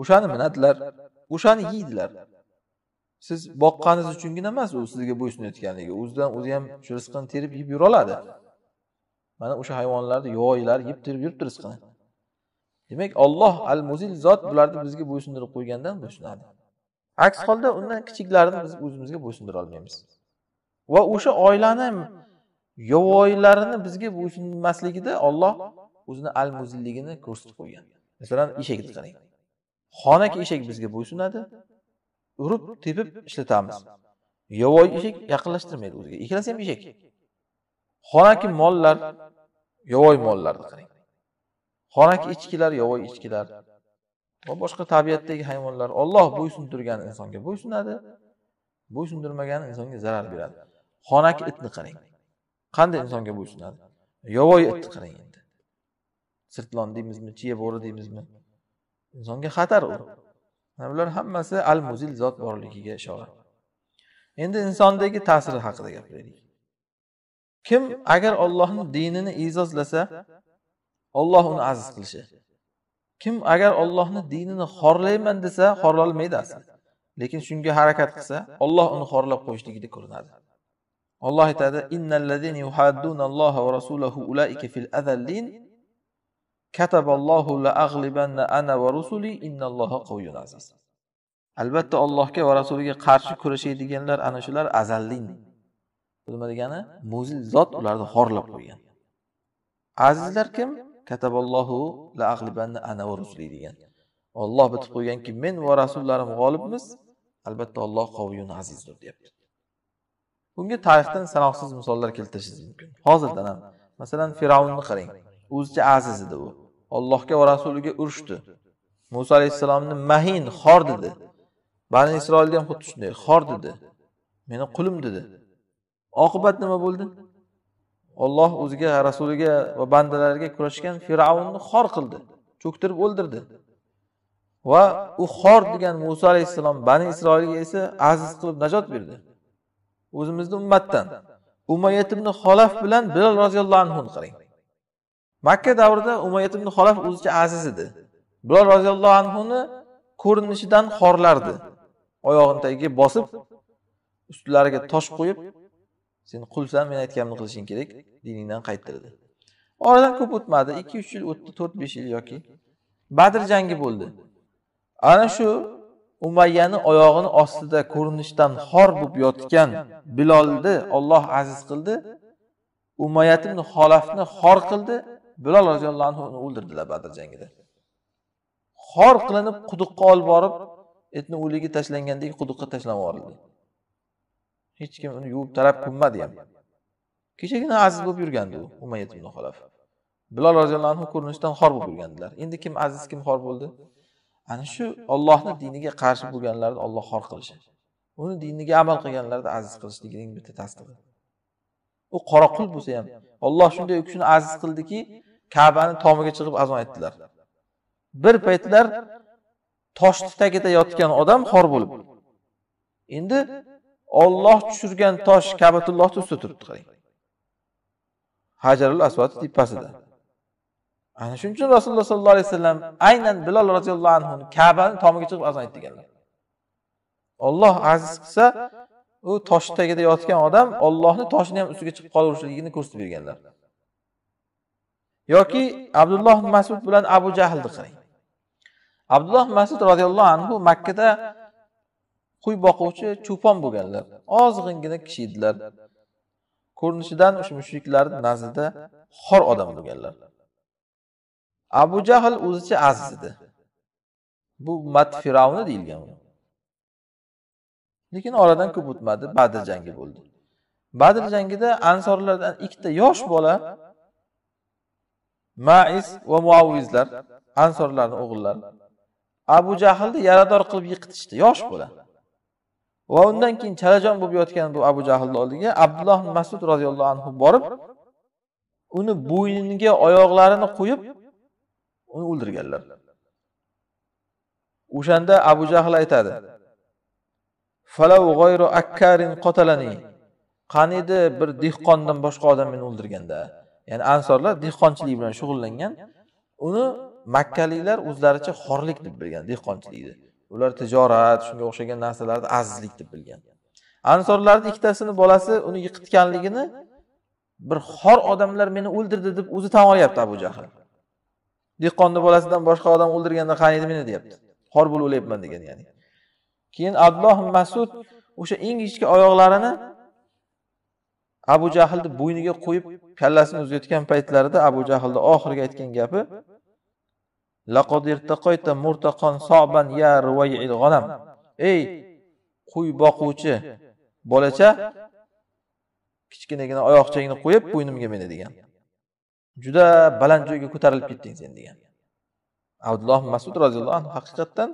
o'shani minatlar o'shani yeydilar siz boqqaningiz uchungina emas u sizga bo'ysunayotganligi o'zidan o'zi ham shu rizqini terib yeb yura oladi mana o'sha hayvonlarni yoyilar yeb terib yuribdi rizqini demak olloh al muzil zot bularni bizga bo'ysundirib qo'ygandan bo'ysunadi aks holda undan kichiklarini biz o'zimizga bo'ysundira olmaymiz va o'sha oilani yovvoyilarini bizga bo'ysunmasligida olloh o'zini al muzilligini ko'rsatib qo'ygan masalan eshakni qarang xonaki eshak bizga bo'ysunadi urib tepib ishlatamiz yovvoyi eshak yaqinlashtirmaydi o'ziga ikkalasi ham eshak xonaki mollar yovvoyi mollarni qarang xonaki echkilar yovvoyi echkilar va boshqa tabiatdagi hayvonlar olloh bo'ysundirgan insonga bo'ysunadi bo'ysundirmagan insonga zarar beradi xonaki itni qarang qanday insonga bo'ysunadi yovvoyi itni qarang endi sirtlon deymizmi chiya bo'ri deymizmi insonga xatar u mana bular hammasi al muzil zot borligiga ishora endi insondagi ta'siri haqida gapiraylik kim agar ollohni dinini e'zozlasa olloh uni aziz qilishi kim agar ollohni dinini xorlayman desa xorlolmaydi asli lekin shunga harakat qilsa olloh uni xorlab qo'yishligida ko'rinadi olloh aytadi kataballohu ana va rusuli innalloha aziz albatta allohga va rasuliga qarshi kurashadiganlar ana shular azallin nima degani muzil zot ularni xorlab qo'ygan azizlar kim kataballohu ana va rusuli degan olloh bitib qo'yganki men va rasullarim g'olibmiz albatta olloh qoviyun azizdir deyapti bunga tarixdan sanoqsiz misollar keltirishingiz mumkin hozirdan ham masalan fir'avnni qarang o'zicha aziz edi u ollohga va rasuliga urushdi muso alayhissalomni mahin xor dedi bani isroilda ham xuddi shunday xor dedi meni qulim dedi oqibat nima bo'ldi olloh o'ziga rasuliga va bandalariga kurashgan fir'avnni xor qildi cho'ktirib o'ldirdi va u xor degan muso alayhissalom bani isroilga esa aziz qilib najot berdi o'zimizni ummatdan umayatibni ibn xolaf bilan bilol roziyallohu anhuni qarang makka davrida umayyat ibn xolaf o'zicha aziz edi bular roziyallohu anhuni ko'rinishidan xorlardi oyog'ini tagiga bosib ustlariga tosh qo'yib sen qulsan men aytganimni qilishing kerak diningdan qaytdirdi oradan ko'p o'tmadi ikki uch yil o'tdi to'rt besh yil yoki badr jangi bo'ldi ana shu umayyani oyog'ini ostida ko'rinishdan xor bo'lib yotgan bilolni olloh aziz qildi umayyat ibn xolafni xor qildi bilol roziyallohu anhuni o'ldirdilar badr jangida xor qilinib quduqqa olib borib etni o'ligi tashlangandek quduqqa tashlab yuborildi hech kim uni yuvib tarab ko'mmadi ham kechagina aziz bo'lib yurgandi u umayyat ibn xolaf bilol roziyallohu anhu ko'rinishidan xor bo'lib yurgandilar endi kim aziz kim xor bo'ldi ana shu ollohni diniga qarshi bo'lganlarni olloh xor qilishi uni diniga amal qilganlarni aziz qilishligining bitta tasdig'i u qoraqul bo'lsa ham olloh shunday u kishini aziz qildiki kabani tomiga chiqib azon aytdilar bir paytlar toshni tagida yotgan odam xor bo'lib endi olloh tushirgan tosh kabatullohni ustida turibdi qarang hajarul asvad tepasida ana shuning uchun rasululloh sollallohu alayhi vasallam aynan bilol roziyallohu anhu kabani tomiga chiqib azon aytdi deganlar olloh aziz qilsa u toshni tagida yotgan odam ollohni toshini ham ustiga chiqib qolaverishligini ko'rsatib berganlar yoki abdulloh masud bilan abu jahlni qarang abdulloh masud roziyallohu anhu makkada qo'y boquvchi cho'pon bo'lganlar ozg'ingina kishi edilar ko'rinishidan o'sha mushriklarni nazdida xor odam bo'lganlar abu jahl o'zicha aziz edi bu mat firavni deyilgan lekin oradan ko'p o'tmadi badr jangi bo'ldi badr jangida ansorlardan ikkita yosh bola mais va muavvizlar ansorlarni o'g'illari abu jahlni yarador qilib yiqitishdi yosh bola va undan keyin chalajon bo'lib yotgan bu abu jahlni oldiga abdulloh masud roziyallohu anhu borib uni bo'yniga oyoqlarini qo'yib uni o'ldirganlar o'shanda abu jahl aytadi qani edi bir dehqondan boshqa odam meni o'ldirganda ya'ni ansorlar dehqonchilik bilan shug'ullangan uni makkaliklar o'zlaricha xorlik deb bilgan dehqonchilikni ular tijorat shunga o'xshagan narsalarni azizlik deb bilgan ansorlarni ikkitasini bolasi uni yiqitganligini bir xor odamlar meni o'ldirdi deb o'zi tan olyapti abu jahl dehqonni bolasidan boshqa odam o'ldirganda qaniydi meni deyapti xor bo'lib o'lyapman degan ya'ni keyin abdulloh masud o'sha eng oyoqlarini abu jahlni bo'yniga qo'yib kallasini uzayotgan paytlarida abu jahlni oxirgi aytgan gapi murtaqon soban ya g'onam ey qo'y boquvchi bolacha kichkinagina oyoqchangni qo'yib bo'ynimga meni degan juda baland joyga ko'tarilib ketding sen degan abdulloh masud roziyallohu anhu haqiqatdan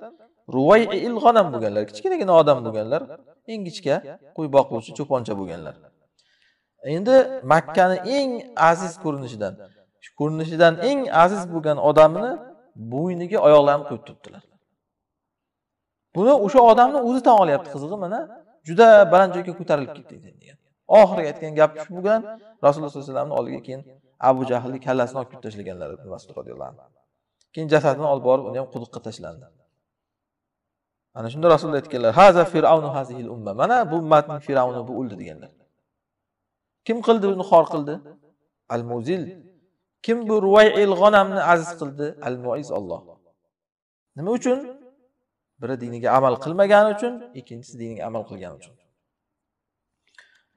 ruvay il g'onam bo'lganlar kichkinagina odam bo'lganlar ingichka qo'y boquvchi cho'poncha bo'lganlar endi makkani eng aziz ko'rinishidan shu ko'rinishidan eng aziz bo'lgan odamini bo'yniga oyoqlarini qo'yib turibdilar buni o'sha odamni o'zi tan olyapti qizig'i mana juda baland joyga ko'tarilib ketdik degan oxirgi aytgan gapi shu bo'lgan rasululloh sollallohu alayhi vasallamni oldiga keyin abu jahlni kallasini olib kelib tashlaganlar roziyallohu anhu keyin jasadini olib borib uni ham quduqqa tashlandi ana shunda rasululloh aytganlar haza fir'avnu hazihil umma mana bu ummatni fir'avni bu o'ldi deganlar kim qildi uni xor qildi al muzil kim bu ruvayil g'onamni aziz qildi al muiz olloh nima uchun biri diniga amal qilmagani uchun ikkinchisi diniga amal qilgani uchun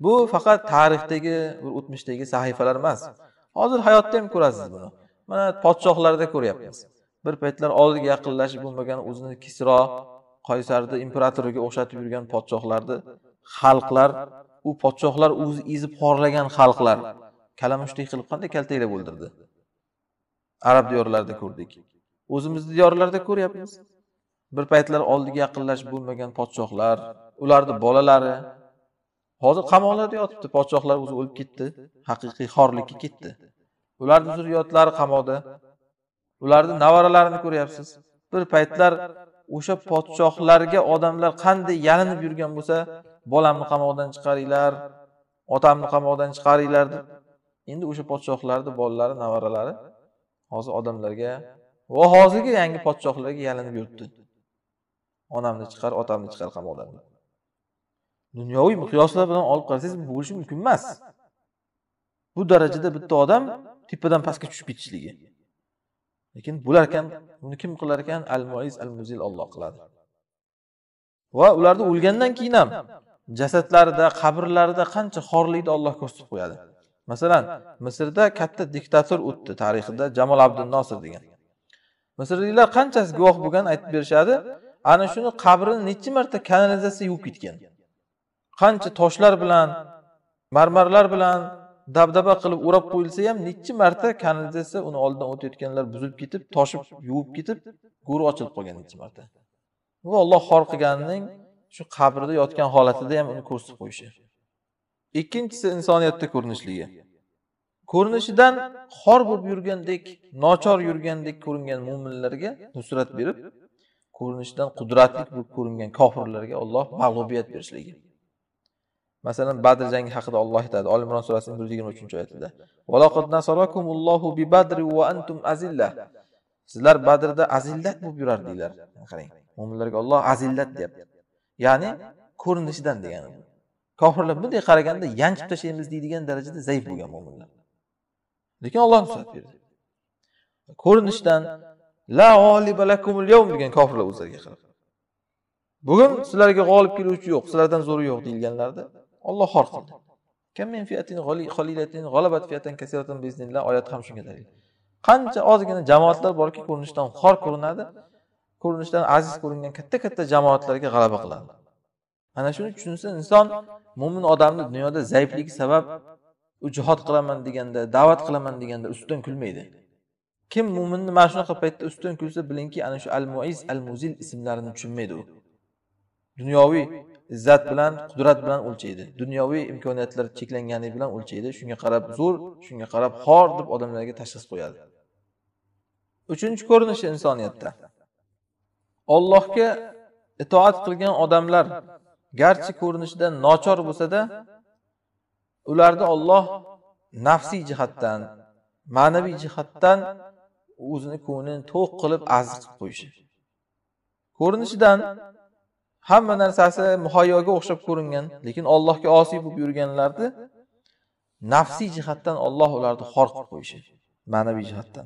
bu faqat tarixdagi o'tmishdagi sahifalar emas hozir hayotda ham ko'rasiz buni mana podshohlarda ko'ryapmiz bir paytlar oldiga yaqinlashib bo'lmagan o'zini kisro qaysarni imperatoriga o'xshatib yurgan podshohlarni xalqlar u podshohlar o'zi ezib xorlagan xalqlar kalamushlik qilib qanday kaltaklab o'ldirdi arab diyorlarida ko'rdik o'zimizni diyorlarda ko'ryapmiz bir paytlar oldiga yaqinlashib bo'lmagan podshohlar ularni bolalari hozir qamoqlarda yotibdi podshohlar o'zi o'lib ketdi haqiqiy xorlikka ketdi ularni zurriyotlari qamoqda ularni nevaralarini ko'ryapsiz bir paytlar o'sha podshohlarga odamlar qanday yalinib yurgan bo'lsa bolamni qamoqdan chiqaringlar otamni qamoqdan chiqaringlar deb endi o'sha podshohlarni bolalari nevaralari hozir odamlarga va hozirgi yangi podshohlarga yalinib yuribdi onamni chiqar otamni chiqar qamoqdan dunyoviy miqyoslar bilan olib qarasangiz bu bo'lishi mumkin emas bu darajada bitta odam tepadan pastga tushib ketishligi lekin bular ekan buni kim qilar ekan al muiz al muzil olloh qiladi va ularni o'lgandan keyin ham jasadlarida qabrlarida qancha xorlikni olloh ko'rsatib qo'yadi masalan misrda katta diktator o'tdi tarixida jamol abdul nosir degan misrliklar qanchasi guvoh bo'lgan aytib berishadi ana shuni qabrini necha marta kanalizatsiya yuvib ketgan qancha toshlar bilan marmarlar bilan dabdaba qilib o'rab qo'yilsa ham necha marta kanalizatsiya uni oldidan o'tayotganlar buzilib ketib toshib yuvib ketib go'ri ochilib qolgan necha marta bu olloh xor qilganning shu qabrda yotgan holatida ham uni ko'rsatib qo'yishi ikkinchisi insoniyatda ko'rinishligi ko'rinishidan xor bo'lib yurgandek nochor yurgandek ko'ringan mo'minlarga nusrat berib ko'rinishidan qudratli bo'lib ko'ringan kofirlarga olloh mag'lubiyat berishligi masalan badr jangi haqida olloh aytadi olimron surasining bir yuz yigirma uchinchi oyatida sizlar badrda azillat bo'lib yurardinglar qarang mo'minlarga olloh azillat deyapti ya'ni ko'rinishidan degani bu kofirlar bunday qaraganda yanchib tashlaymiz deydigan darajada zaif bo'lgan mo'minlar lekin olloh nusrat berdi ko'rinishdan la g'olibalakumul degan kofirlar o'zlariga qarab bugun sizlarga g'olib keluvchi yo'q sizlardan zo'ri yo'q deyilganlarida olloh xor qildi oyati ham shunga dalil qancha ozgina jamoatlar borki ko'rinishdan xor ko'rinadi ko'rinishdan aziz ko'ringan katta katta jamoatlarga g'alaba qiladi ana shuni tushunsa inson mo'min odamni dunyoda zaifligi sabab u jihod qilaman deganda da'vat qilaman deganda ustidan kulmaydi kim mo'minni mana shunaqa paytda ustidan kulsa bilingki ana shu al muiz al muzil ismlarini tushunmaydi u dunyoviy izzat bilan qudrat bilan o'lchaydi dunyoviy imkoniyatlar cheklanganligi bilan o'lchaydi shunga qarab zo'r shunga qarab xor deb odamlarga tashxis qo'yadi uchinchi ko'rinishi insoniyatda Allohga itoat qilgan odamlar garchi ko'rinishida nochor bo'lsa-da, ularni Alloh nafsiy jihatdan, ma'naviy jihatdan o'zini ko'nglini to'q qilib aziz qilib qo'yishi. Ko'rinishidan hamma narsasi muhayyoga o'xshab ko'ringan, lekin Allohga osiy bo'lib yurganlarni nafsiy jihatdan Alloh ularni xor qilib qo'yishi, ma'naviy jihatdan.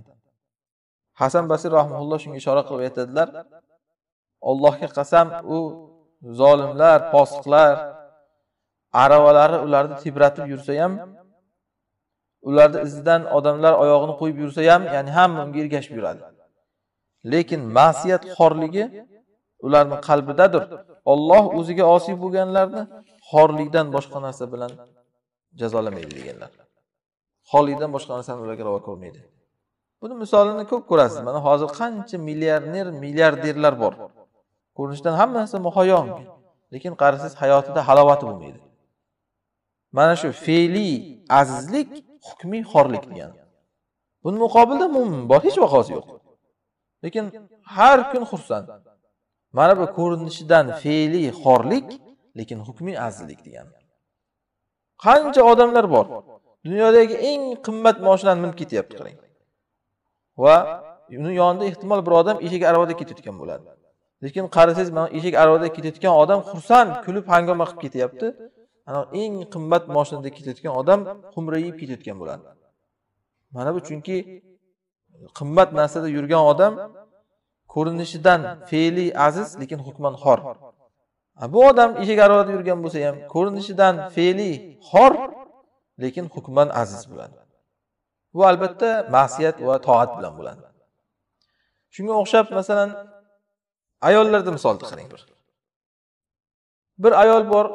Hasan basir rahimulloh shunga ishora qilib aytadilar: allohga qasam u zolimlar posiqlar aravalari ularni tebratib yursa ham ularni izidan odamlar oyog'ini qo'yib yursa ham ya'ni hamma unga ergashib yuradi lekin ma'siyat xorligi ularni qalbidadir olloh o'ziga osiy bo'lganlarni xorlikdan boshqa narsa bilan jazolamaydi deganlar xorlikdan boshqa narsani ularga ravo ko'rmaydi buni misolini ko'p ko'rasiz mana hozir qancha millioner milliarderlar bor ko'rinishidan hamma narsa muhayyo mumkin lekin qarasangiz hayotida halovati bo'lmaydi mana shu fe'liy azizlik hukmiy xorlik degani buni muqobilda mo'min bor hech vaqosi yo'q lekin har kun xursand mana bu ko'rinishidan fe'liy xorlik lekin hukmiy azizlik degani qancha odamlar bor dunyodagi eng qimmat moshinani minib ketyapti qarang va uni yonida ehtimol bir odam eshigi aravada ketayotgan bo'ladi lekin qarasangiz mana eshak aravada ketayotgan odam xursand kulib hangoma qilib ketyapti ana eng qimmat moshinada ketayotgan odam xumrayib ketayotgan bo'ladi mana bu chunki qimmat narsada yurgan odam ko'rinishidan fe'li aziz lekin hukman xor bu odam eshak aravada yurgan bo'lsa ham ko'rinishidan fe'li xor lekin hukman aziz bo'ladi bu albatta ma'siyat va toat bilan bo'ladi shunga o'xshab masalan ayollarda misolni qarang bir bir ayol bor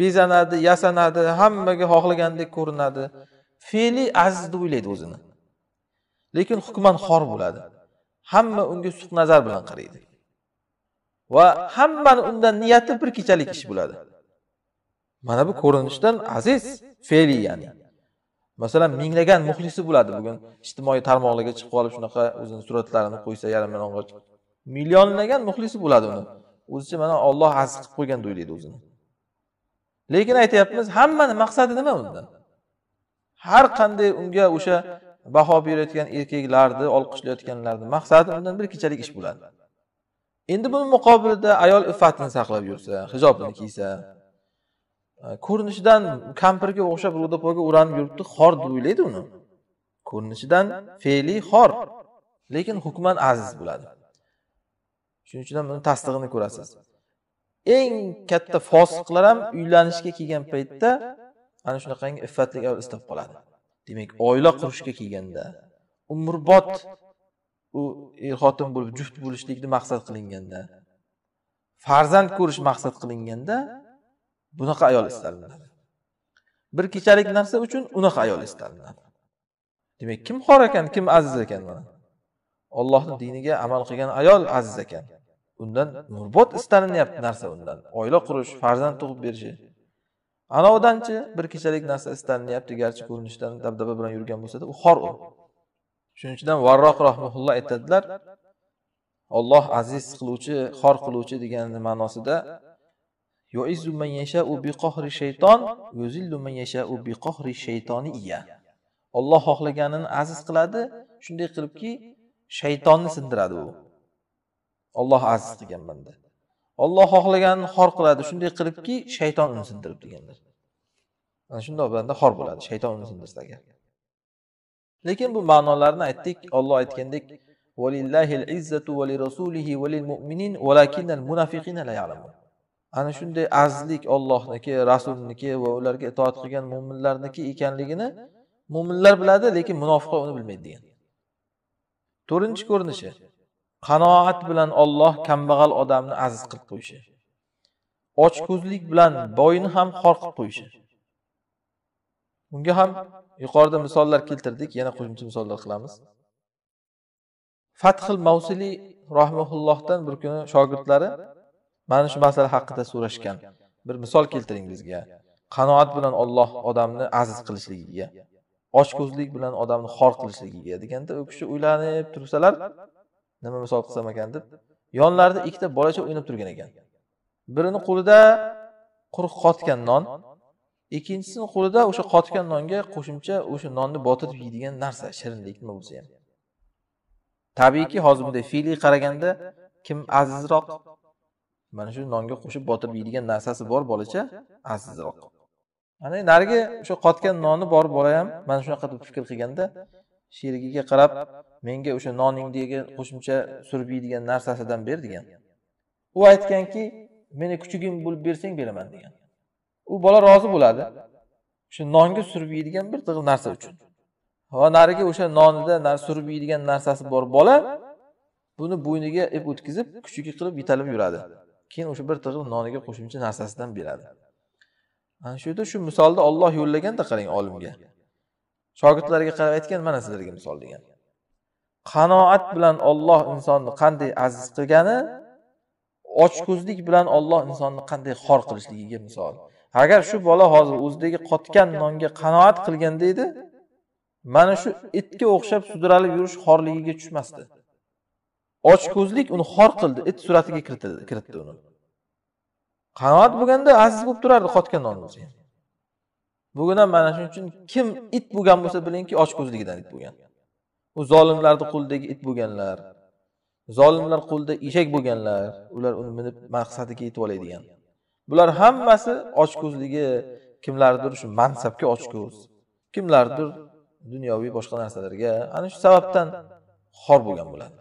bezanadi yasanadi hammaga xohlagandek ko'rinadi fe'li aziz deb o'ylaydi o'zini lekin hukman xor bo'ladi hamma unga suq nazar bilan qaraydi va hammani undan niyati bir kechalik ish bo'ladi mana bu ko'rinishdan aziz fe'li ya'ni masalan minglagan muxlisi bo'ladi bugun ijtimoiy tarmoqlarga chiqib qolib shunaqa o'zini suratlarini qo'ysa yarim yalang'och millionlagan muxlisi bo'ladi uni o'zicha mana olloh aziz qilib qo'ygan o'ylaydi o'zini lekin aytyapmiz hammani maqsadi nima undan har qanday unga o'sha baho berayotgan erkaklarni olqishlayotganlarni maqsadi undan bir kechalik ish bo'ladi endi buni muqobilida ayol iffatini saqlab yursa hijobini kiysa e, ko'rinishidan kampirga o'xshab ro'dapoga o'ranib yuribdi xor deb o'ylaydi uni ko'rinishidan fe'li xor lekin hukman aziz bo'ladi shuning uchun ham buni tasdig'ini ko'rasiz eng katta fosiqlar ham uylanishga kelgan paytda ana shunaqangi iffatli ayol istab qoladi demak oila qurishga kelganda umrbod u er xotin bo'lib juft bo'lishlikni maqsad qilinganda farzand ko'rish maqsad qilinganda bunaqa ayol istalinadi bir kechalik narsa uchun unaqa ayol istalinadi demak kim xor ekan kim aziz ekan mana ollohni diniga amal qilgan ayol aziz ekan undan umrbod istanilyapti narsa undan oila qurish farzand tug'ib berishi anovidanchi bir kechalik narsa istanilyapti garchi ko'rinishidan dabdaba bilan yurgan bo'lsada u xor u shuning uchun ham varroq rahmatulloh aytadilar olloh aziz qiluvchi xor qiluvchi degan ma'nosida olloh xohlaganini aziz qiladi shunday qilibki shaytonni sindiradi u olloh aziz degan banda olloh xohlaganini xor qiladi shunday qilibki shayton uni sindirib deganlar ana shundoq banda xor bo'ladi shayton uni sindirsa agar lekin bu ma'nolarni aytdik olloh aytgandek mu'minin valakinnal munafiqina la ya'lamun ana shunday azizlik ollohniki rasulniki va ularga itoat qilgan mo'minlarniki ekanligini mo'minlar biladi lekin munofiqlar uni bilmaydi degan to'rtinchi ko'rinishi qanoat bilan olloh kambag'al odamni aziz qilib qo'yishi ochko'zlik bilan boyni ham xor qilib qo'yishi unga ham yuqorida misollar keltirdik yana qo'shimcha misollar qilamiz fathil mavsiliy rahmaullohdan bir kuni shogirdlari mana shu masala haqida so'rashgan bir misol keltiring bizga qanoat bilan olloh odamni aziz qilishligiga ochko'zlik bilan odamni xor qilishligiga deganda u kishi o'ylanib tursalar nima misol qilsam ekan deb yonlarida ikkita bolacha o'ynab turgan ekan birini qo'lida quruq qotgan non ikkinchisini qo'lida o'sha qotgan nonga qo'shimcha o'sha nonni botirib yeydigan narsa shirinlik nima bo'lsa ham tabiiyki hozir bunday fe'liy qaraganda kim azizroq mana shu nonga qo'shib botirib yeydigan narsasi bor bolacha azizroq ana narigi o'sha qotgan nonni borib bola ham mana shunaqa deb fikr qilganda sherigiga qarab menga o'sha noningdagi qo'shimcha surib yeydigan narsasidan ber degan u aytganki meni kuchugim bo'lib bersang beraman degan u bola rozi bo'ladi o'sha nonga surib yeydigan bir tig'il narsa uchun va narigi o'sha nonida surib yeydigan narsasi bor bola buni bo'yniga ip o'tkazib kuchugi qilib yetalib yuradi keyin o'sha bir tig'il noniga qo'shimcha narsasidan beradi ana shu yerda shu misolda olloh yo'llaganda qarang olimga shogirdlariga qarab aytgan mana sizlarga misol degan qanoat bilan olloh insonni qanday aziz qilgani ochko'zlik bilan olloh insonni qanday xor qilishligiga misol agar shu bola hozir o'zidagi qotgan nonga qanoat qilganda edi mana shu itga o'xshab sudralib yurish xorligiga tushmasdi ochko'zlik uni xor qildi it suratiga kiritdi uni qanoat bo'lganda aziz bo'lib turardi qotgan non bo'lsa ham bugun ham mana shuning uchun kim it bo'lgan bo'lsa bilingki ochko'zligidan it bo'lgan u zolimlarni qo'lidagi it bo'lganlar zolimlar qo'lida eshak bo'lganlar ular uni minib maqsadiga yetib oladigan bular hammasi ochko'zligi kimlardir shu mansabga ochko'z kimlardir dunyoviy boshqa narsalarga ana shu sababdan xor bo'lgan bo'ladi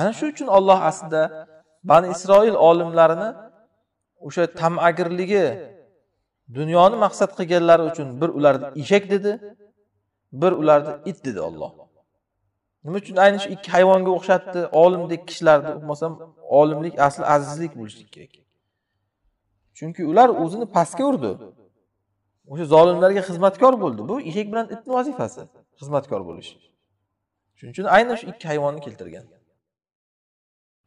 ana shu uchun olloh aslida bani isroil olimlarini o'sha tamagirligi dunyoni maqsad qilganlari uchun bir ularni eshak dedi bir ularni it dedi olloh nima uchun ayni shu ikki hayvonga o'xshatdi olimdek kishilarni bo'lmasam olimlik asli azizlik bo'lishi kerak chunki ular o'zini pastga urdi o'sha zolimlarga xizmatkor bo'ldi bu eshak bilan itni vazifasi xizmatkor bo'lish shuning uchun aynan shu ikki hayvonni keltirgan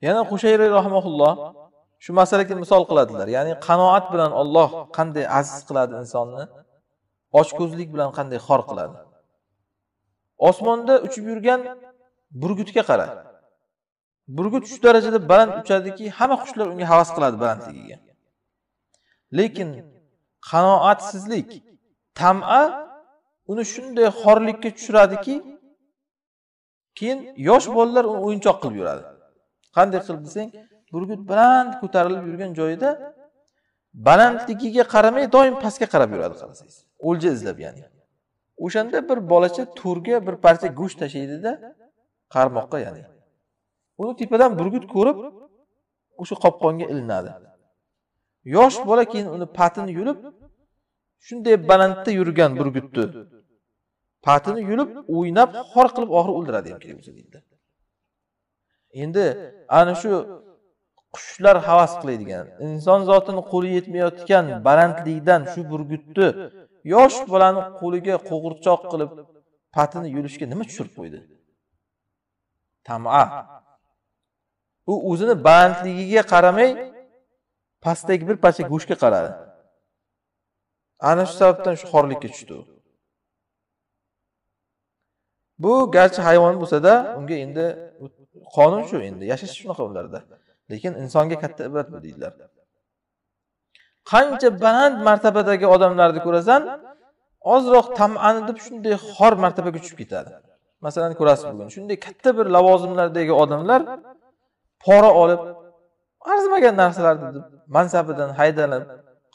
yana qushayri rahmaulloh shu masalaga misol qiladilar ya'ni qanoat bilan olloh qanday aziz qiladi insonni ochko'zlik bilan qanday xor qiladi osmonda uchib yurgan burgutga qara burgut shu darajada baland uchadiki hamma qushlar unga havas qiladi balandligiga lekin qanoatsizlik tam'a uni shunday xorlikka tushiradiki keyin yosh bolalar uni o'yinchoq qilib yuradi qanday qilib desang burgut baland ko'tarilib yurgan joyida balandligiga qaramay doim pastga qarab yuradi qarasangiz o'lja izlab ya'ni o'shanda bir bolacha to'rga bir parcha go'sht tashlaydida qarmoqqa ya'ni uni tepadan burgut ko'rib o'sha qopqonga ilinadi yosh bola keyin uni patini yulib shunday balandda yurgan burgutni patini yulib o'ynab xor qilib oxiri o'ldiradi deydi endi ana shu qushlar havas qiladigan inson zotini qo'li yetmayotgan balandlikdan shu burgutni yosh bolani qo'liga qo'g'irchoq qilib patini yulishga nima tushirib qo'ydi tama u o'zini balandligiga qaramay pastdagi bir parcha go'shtga qaradi ana shu sababdan shu xorlikka tushdi bu garchi hayvon bo'lsada unga endi qonun shu endi yashash shunaqa ularda lekin insonga katta ibrat bu deydilar qancha baland martabadagi odamlarni ko'rasan ozroq tamani deb shunday xor martabaga tushib ketadi masalan ko'rasiz bugun shunday katta bir lavozimlardagi odamlar pora olib arzimagan narsalarni deb mansabidan haydalib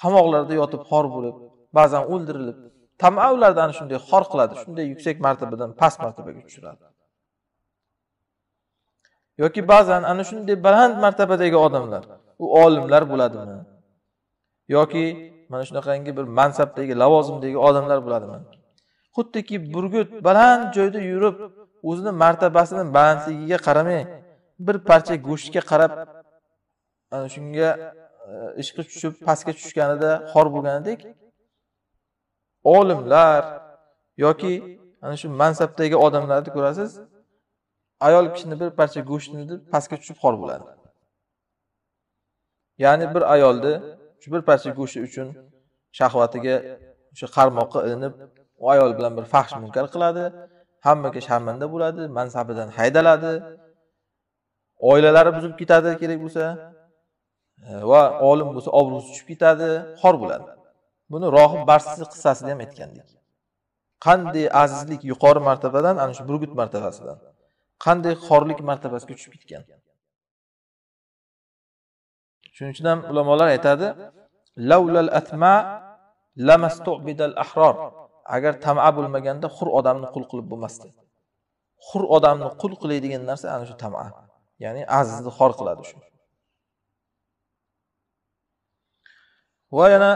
qamoqlarda yotib xor bo'lib ba'zan o'ldirilib tama ularni ana shunday xor qiladi shunday yuksak martabadan past martabaga tushiradi yoki ba'zan ana shunday baland martabadagi odamlar u olimlar bo'ladimi yoki mana shunaqangi bir mansabdagi lavozimdagi odamlar bo'ladimi xuddiki burgut baland joyda yurib o'zini martabasini balandligiga qaramay bir parcha go'shtga qarab ana shunga e, ishqi tushib pastga tushganida xor bo'lganidek olimlar yoki ana shu mansabdagi odamlarni ko'rasiz ayol kishini bir parcha go'shtini deb pastga tushib xor bo'ladi ya'ni bir ayolni shu bir parcha go'shti uchun shahvatiga o'sha qarmoqqa ilinib u ayol bilan bir fahsh munkar qiladi hammaga sharmanda bo'ladi mansabidan haydaladi oilalari buzilib ketadi kerak bo'lsa e, va olim bo'lsa obro'si tushib ketadi xor bo'ladi buni rohib barsi qissasida ham aytgandik qanday azizlik yuqori martabadan ana shu burgut martabasidan qanday xorlik martabasiga tushib ketgan shuning uchun ham ulamolar aytadi lavlal atma lamastubidal ahror agar tama bo'lmaganda hur odamni qul qilib bo'lmasdi hur odamni qul qiladigan narsa ana shu tama ya'ni azizni xor qiladi shu va yana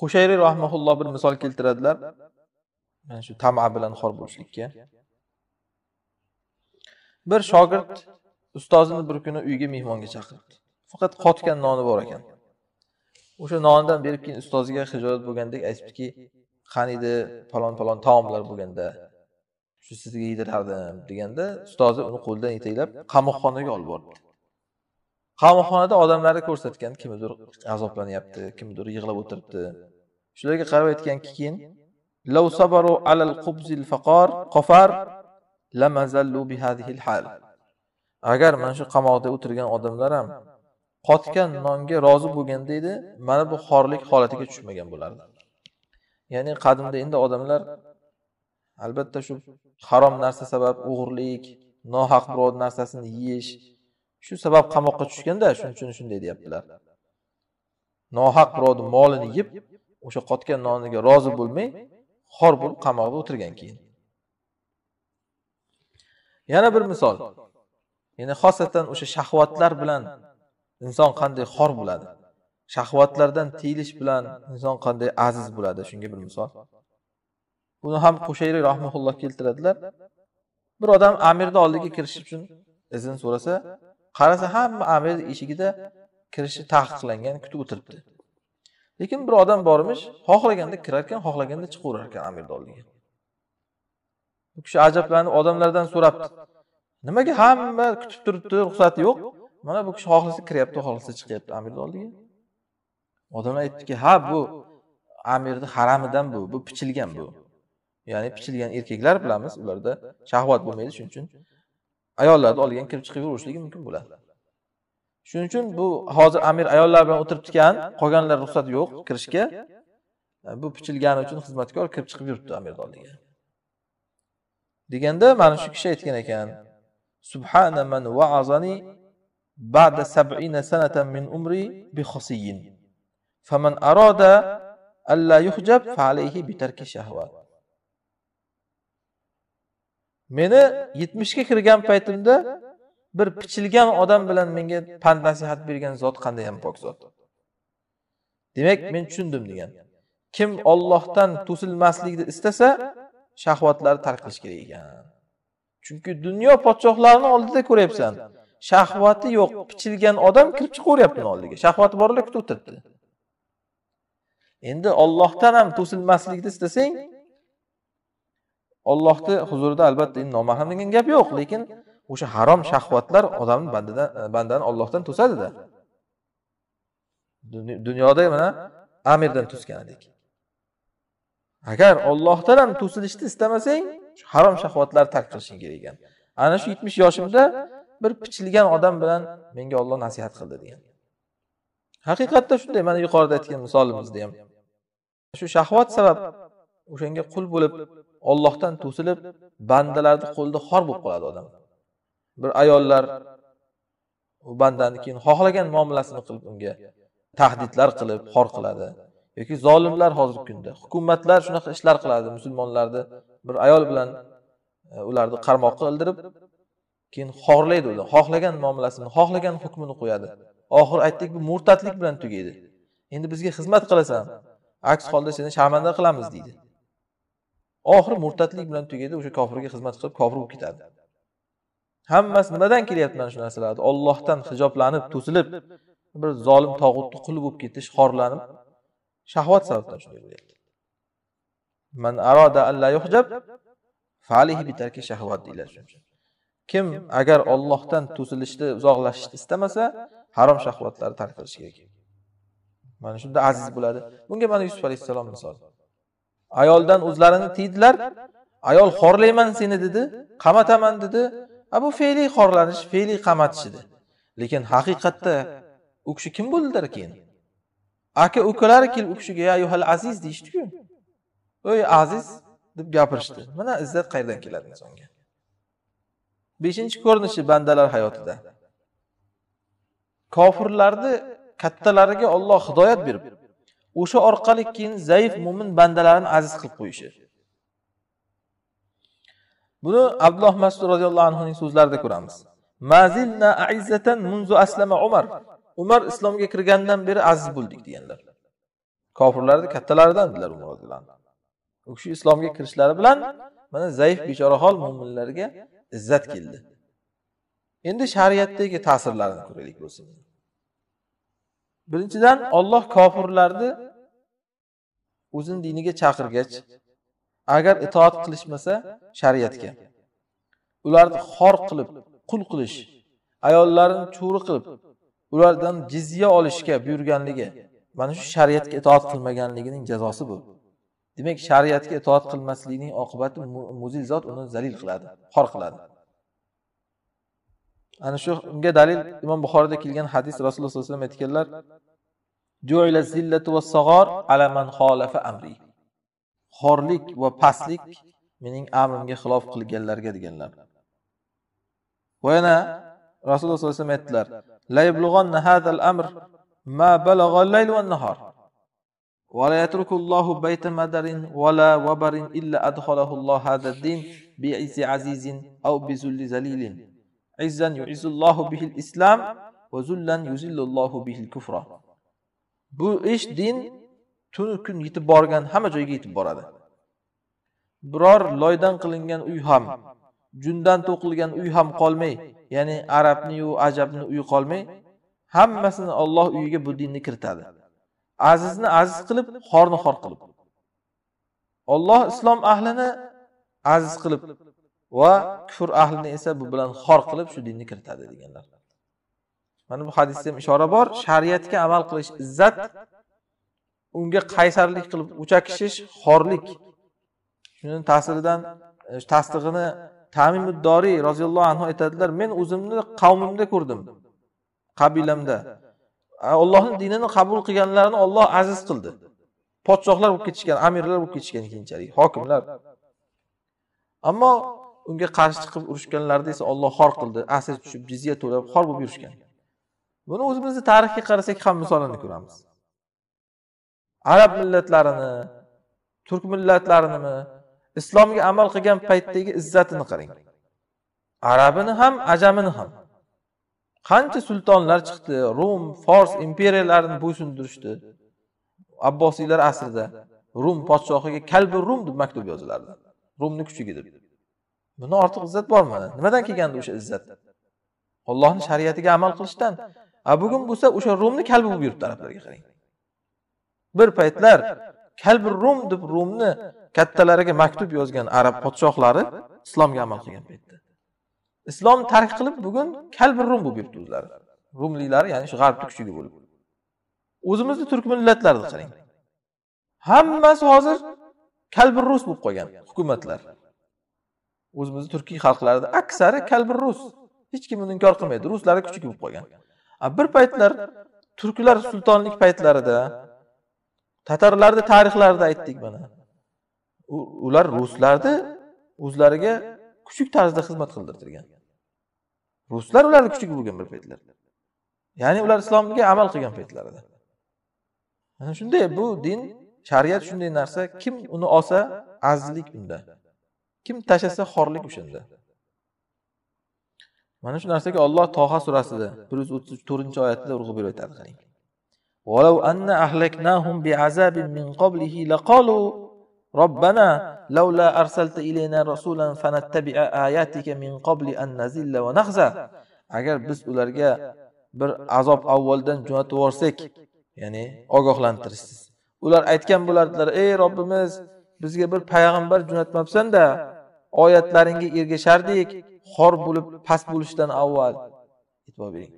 qushayriy rahmaulloh bir misol keltiradilar mana shu tama bilan xor bo'lishlikka bir shogird ustozini bir kuni uyiga mehmonga chaqirdi faqat qotgan noni bor ekan o'sha nondan berib keyin ustoziga hijolat bo'lgandek aytibdiki qaniydi palon palon taomlar bo'lganda shu sizga yedirardim deganda ustozi uni qo'lidan yetaklab qamoqxonaga olib boribdi qamoqxonada odamlarni ko'rsatgan kimnidir azoblanyapti kimnidir yig'lab o'tiribdi shularga qarab aytganki keyin alal qubzil qofar agar mana shu qamoqda o'tirgan odamlar ham qotgan nonga rozi bo'lganda edi mana bu xorlik holatiga tushmagan bo'lardi ya'ni qadimda endi odamlar albatta shu harom narsa sabab o'g'irlik nohaq birov narsasini yeyish shu sabab qamoqqa tushganda shuning uchun shunday deyaptilar nohaq birovni molini yeb o'sha qotgan noniga rozi bo'lmay xor bo'lib qamoqda o'tirgan keyin yana bir misol ya'ni xosatan o'sha shahvatlar bilan inson qanday xor bo'ladi shahvatlardan tiyilish bilan inson qanday aziz bo'ladi shunga bir misol buni ham qushayriy rahmaulloh keltiradilar bir odam amirni oldiga kirish uchun izn so'rasa qarasa hamma amir eshigida kirishi taqiqlangan kutib o'tiribdi lekin bir odam bormish xohlaganda kirar ekan xohlaganda chiqaverar ekan amirni oldiga u kishi ajablanib odamlardan so'rabdi nimaga hamma kutib turibdi ruxsati yo'q mana bu kishi xohlasa kiryapti xohlasa chiqyapti amirni oldiga odamlar aytdiki ha bu amirni haramidan bu bu pichilgan bu ya'ni pichilgan erkaklar bilamiz ularda shahvat bo'lmaydi shuning uchun ayollarni oldigan kirib chiqib yuraverishligi mumkin bo'ladi shuning uchun bu hozir amir ayollar bilan o'tiribdi qolganlar ruxsat yo'q kirishga bu pichilgani uchun xizmatkor kirib chiqib yuribdi amirni oldiga deganda mana shu kishi aytgan ekan subhana man vaazani ba'da sab'ina sanatan min umri bi khasiyin faman arada alla yuhjab fa alayhi bi tarki shahvat meni 70 ga kirgan paytimda bir pichilgan odam bilan menga pand nasihat bergan zot qanday ham pok zot demak men tushundim degan kim Allohdan to'silmaslikni istasa shahvatlari tark qilish kerak ekan chunki dunyo podshohlarini oldida ko'ryapsan shahvati yo'q pichilgan odam kirib chiqaveryapti oldiga shahvati borlar kutib o'tiribdi endi ollohdan ham to'silmaslikni istasang ollohni huzurida albatta endi nomahram degan gap yo'q lekin o'sha harom shahvatlar odamni bandadan bandani ollohdan to'sadida dunyoda mana amirdan to'sgan edik agar Allohdan ham to'silishni istamasang, harom shahvatlarni tark qilishing kerak ekan. Ana shu 70 yoshimda bir pichilgan odam bilan menga Alloh nasihat qildi degan. Haqiqatda shunday, mana yuqorida aytgan misolimizda ham shu shahvat sabab o'shanga qul bo'lib Allohdan to'silib, bandalarni qo'lida xor bo'lib qoladi odam. Bir ayollar u bandani keyin xohlagan muomalasini qilib unga tahdidlar qilib xor qiladi. yoki zolimlar hozirgi kunda hukumatlar shunaqa ishlar qiladi musulmonlarni bir ayol bilan e, ularni qarmoqqa ildirib keyin xorlaydi ular xohlagan muomalasini xohlagan hukmini qo'yadi oxiri aytdik bu murtadlik bilan tugaydi endi bizga xizmat qilasan aks holda seni sharmanda qilamiz deydi oxiri murtadlik bilan tugaydi o'sha kofirga xizmat qilib kofir bo'lib ketadi hammasi nimadan kelyapti mana shu narsalarni ollohdan hijoblanib to'silib bir zolim tog'utni quli bo'lib ketish xorlanib shahvat sababdan shunday bo'lyapti man aroda alla yuhjab shahvat kim agar Allohdan to'silishni uzoqlashishni istamasa harom shahvatlarni tark qilish kerak mana shunda aziz bo'ladi bunga mana yusuf alayhissalom misol ayoldan o'zlarini tiydilar ayol xorlayman seni dedi qamataman dedi a bu fe'liy xorlanish fe'liy qamatish edi lekin haqiqatda u kishi kim bo'ldilar keyin aka ukalar kelib u kishiga ya yuhal aziz deyishdiku o'y aziz deb gapirishdi mana izzat qayerdan keladi insonga beshinchi ko'rinishi bandalar hayotida kofirlarni kattalariga olloh hidoyat berib o'sha orqali keyin zaif mo'min bandalarini aziz qilib qo'yishi buni abdulloh masud roziyallohu anhuning so'zlarida ko'ramiz aizatan munzu aslama umar umar islomga kirgandan beri aziz bo'ldik deganlar kofirlarni kattalaridan kattalaridandilar umar roziyallohu u kishi islomga kirishlari bilan mana zaif hol mo'minlarga izzat keldi endi shariatdagi ta'sirlarini ko'raylik bo'lsin birinchidan olloh kofirlarni o'zini diniga chaqirgach agar itoat qilishmasa shariatga ularni xor qilib qul qilish ayollarini cho'ri qilib ulardan jizya olishga buyurganligi mana shu shariatga itoat qilmaganligining jazosi bu demak shariatga itoat qilmaslikning oqibati muzil zot uni zalil qiladi xor qiladi ana shu unga dalil imom buxoriyda kelgan hadis rasululloh sallallohu alayhi vasallam aytganlar xorlik va pastlik mening amrimga xilof qilganlarga deganlar va yana rasululloh sallallohu alayhi vasallam aytdilar لا يبلغن هذا الأمر ما بلغ الليل والنهار ولا يترك الله بيت مدر ولا وبر إلا أدخله الله هذا الدين بعز عزيز أو بذل ذليل عزا يعز الله به الإسلام وذلا يذل الله به الكفر bu ish din tun kun yetib borgan hamma joyga yetib boradi biror loydan qilingan uy ham jundan to'qilgan uy ham qolmay ya'ni arabniyu ajabni uyi qolmay hammasini olloh uyiga bu dinni kiritadi azizni aziz qilib xorni xor qilib olloh islom ahlini aziz qilib va kufr ahlini esa bu bilan xor qilib shu dinni kiritadi deganlar mana bu hadisda ham ishora bor shariatga amal qilish izzat unga qaysarlik qilib o'chakishish xorlik shuni ta'siridan e, tasdig'ini tamimuddoriy roziyallohu anhu aytadilar men o'zimni qavmimda ko'rdim qabilamda ollohni dinini qabul qilganlarni olloh aziz qildi podshohlar bo'lib ketishgan amirlar bo'lib ketishgan keyinchalik hokimlar ammo unga qarshi chiqib urushganlarida esa olloh xor qildi asir tushib jizya to'lab xor bo'lib yurishgan buni o'zimizni tarixga qarasak ham misolini ko'ramiz arab millatlarini turk millatlarinimi islomga amal qilgan paytdagi izzatini qarang arabini ham ajamini ham qancha sultonlar chiqdi rum fors imperiyalarini bo'ysundirishdi abbosiylar asrida rum podshohiga kalbi rum deb maktub yozilardi rumni kuchigi deb bundan ortiq izzat bormi nimadan kelgandi o'sha izzat ollohni shariatiga amal qilishdan a bugun bo'lsa o'sha rumni kalbi bo'lib yuribdi arablarga qarang bir paytlar kalbir rum deb rumni kattalariga maktub yozgan arab podshohlari islomga amal qilgan paytda islom tark qilib bugun kalbir rum bo'lib yuribdi o'zlari rumliklari ya'ni shu g'arbni kuchiga bo'lib o'zimizni turk millatlarini qarang hammasi hozir kalbir rus bo'lib qolgan hukumatlar o'zimizni turkiy xalqlarida aksari kalbir rus hech kim buni inkor qilmaydi ruslarga kuchuk bo'lib qolgan bir paytlar turklar sultonlik paytlarida tatarlarni tarixlarida aytdik mana ular ruslarni o'zlariga kuchuk tarzda xizmat qildirtirgan ruslar ularni kuchugi bo'lgan bir paytlar ya'ni ular islomga amal qilgan paytlarida ana shunday bu din shariat shunday narsa kim uni olsa azizlik unda kim tashlasa xorlik o'shanda mana shu narsaga olloh toha surasida bir yuz o'ttiz to'rtinchi oyatida urg'u berib aytadi qarang ولو أن أهلكناهم بعذاب من قبله لقالوا ربنا لولا أرسلت إلينا رسولا فنتبع آياتك من قبل أن نزل ونخزى agar biz ularga bir azob avvaldan jo'natib yuborsak ya'ni ogohlantirishsiz ular aytgan bo'lardilar ey robbimiz bizga bir payg'ambar jo'natmabsanda oyatlaringga ergashardik xor bo'lib past bo'lishdan avval e'tibor bering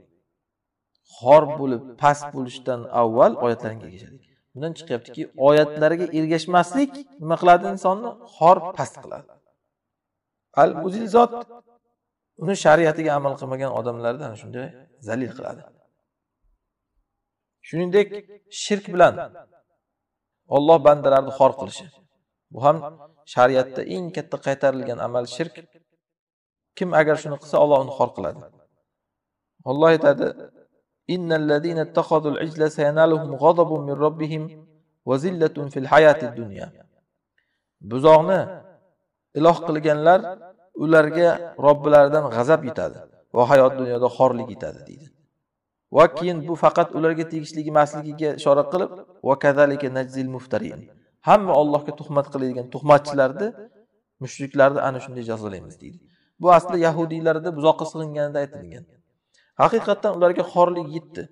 xor bo'lib past bo'lishdan avval oyatlarga ergashadi bundan chiqyaptiki oyatlarga ergashmaslik nima qiladi insonni xor past qiladi al zot uni shariatiga amal qilmagan odamlarni ana shunday zalil qiladi shuningdek shirk bilan olloh bandalarni xor qilishi bu ham shariatda eng katta qaytarilgan amal shirk kim agar shuni qilsa olloh uni xor qiladi olloh aytadi innallazina ittakhadul ijla sayanaluhum ghadabun min robbihim va zillatun fil hayatid dunya buzoqni iloh qilganlar ularga robbilaridan g'azab yetadi va hayot dunyoda xorlik yetadi deydi va keyin bu faqat ularga tegishli emasligiga ishora qilib va kazalika najzil muftarin hamma Allohga tuhmat qiladigan tuhmatchilarni mushriklarni ana shunday jazolaymiz deydi bu aslida yahudiylarda buzoqqa sig'inganda aytilgan haqiqatdan ularga xorlik yetdi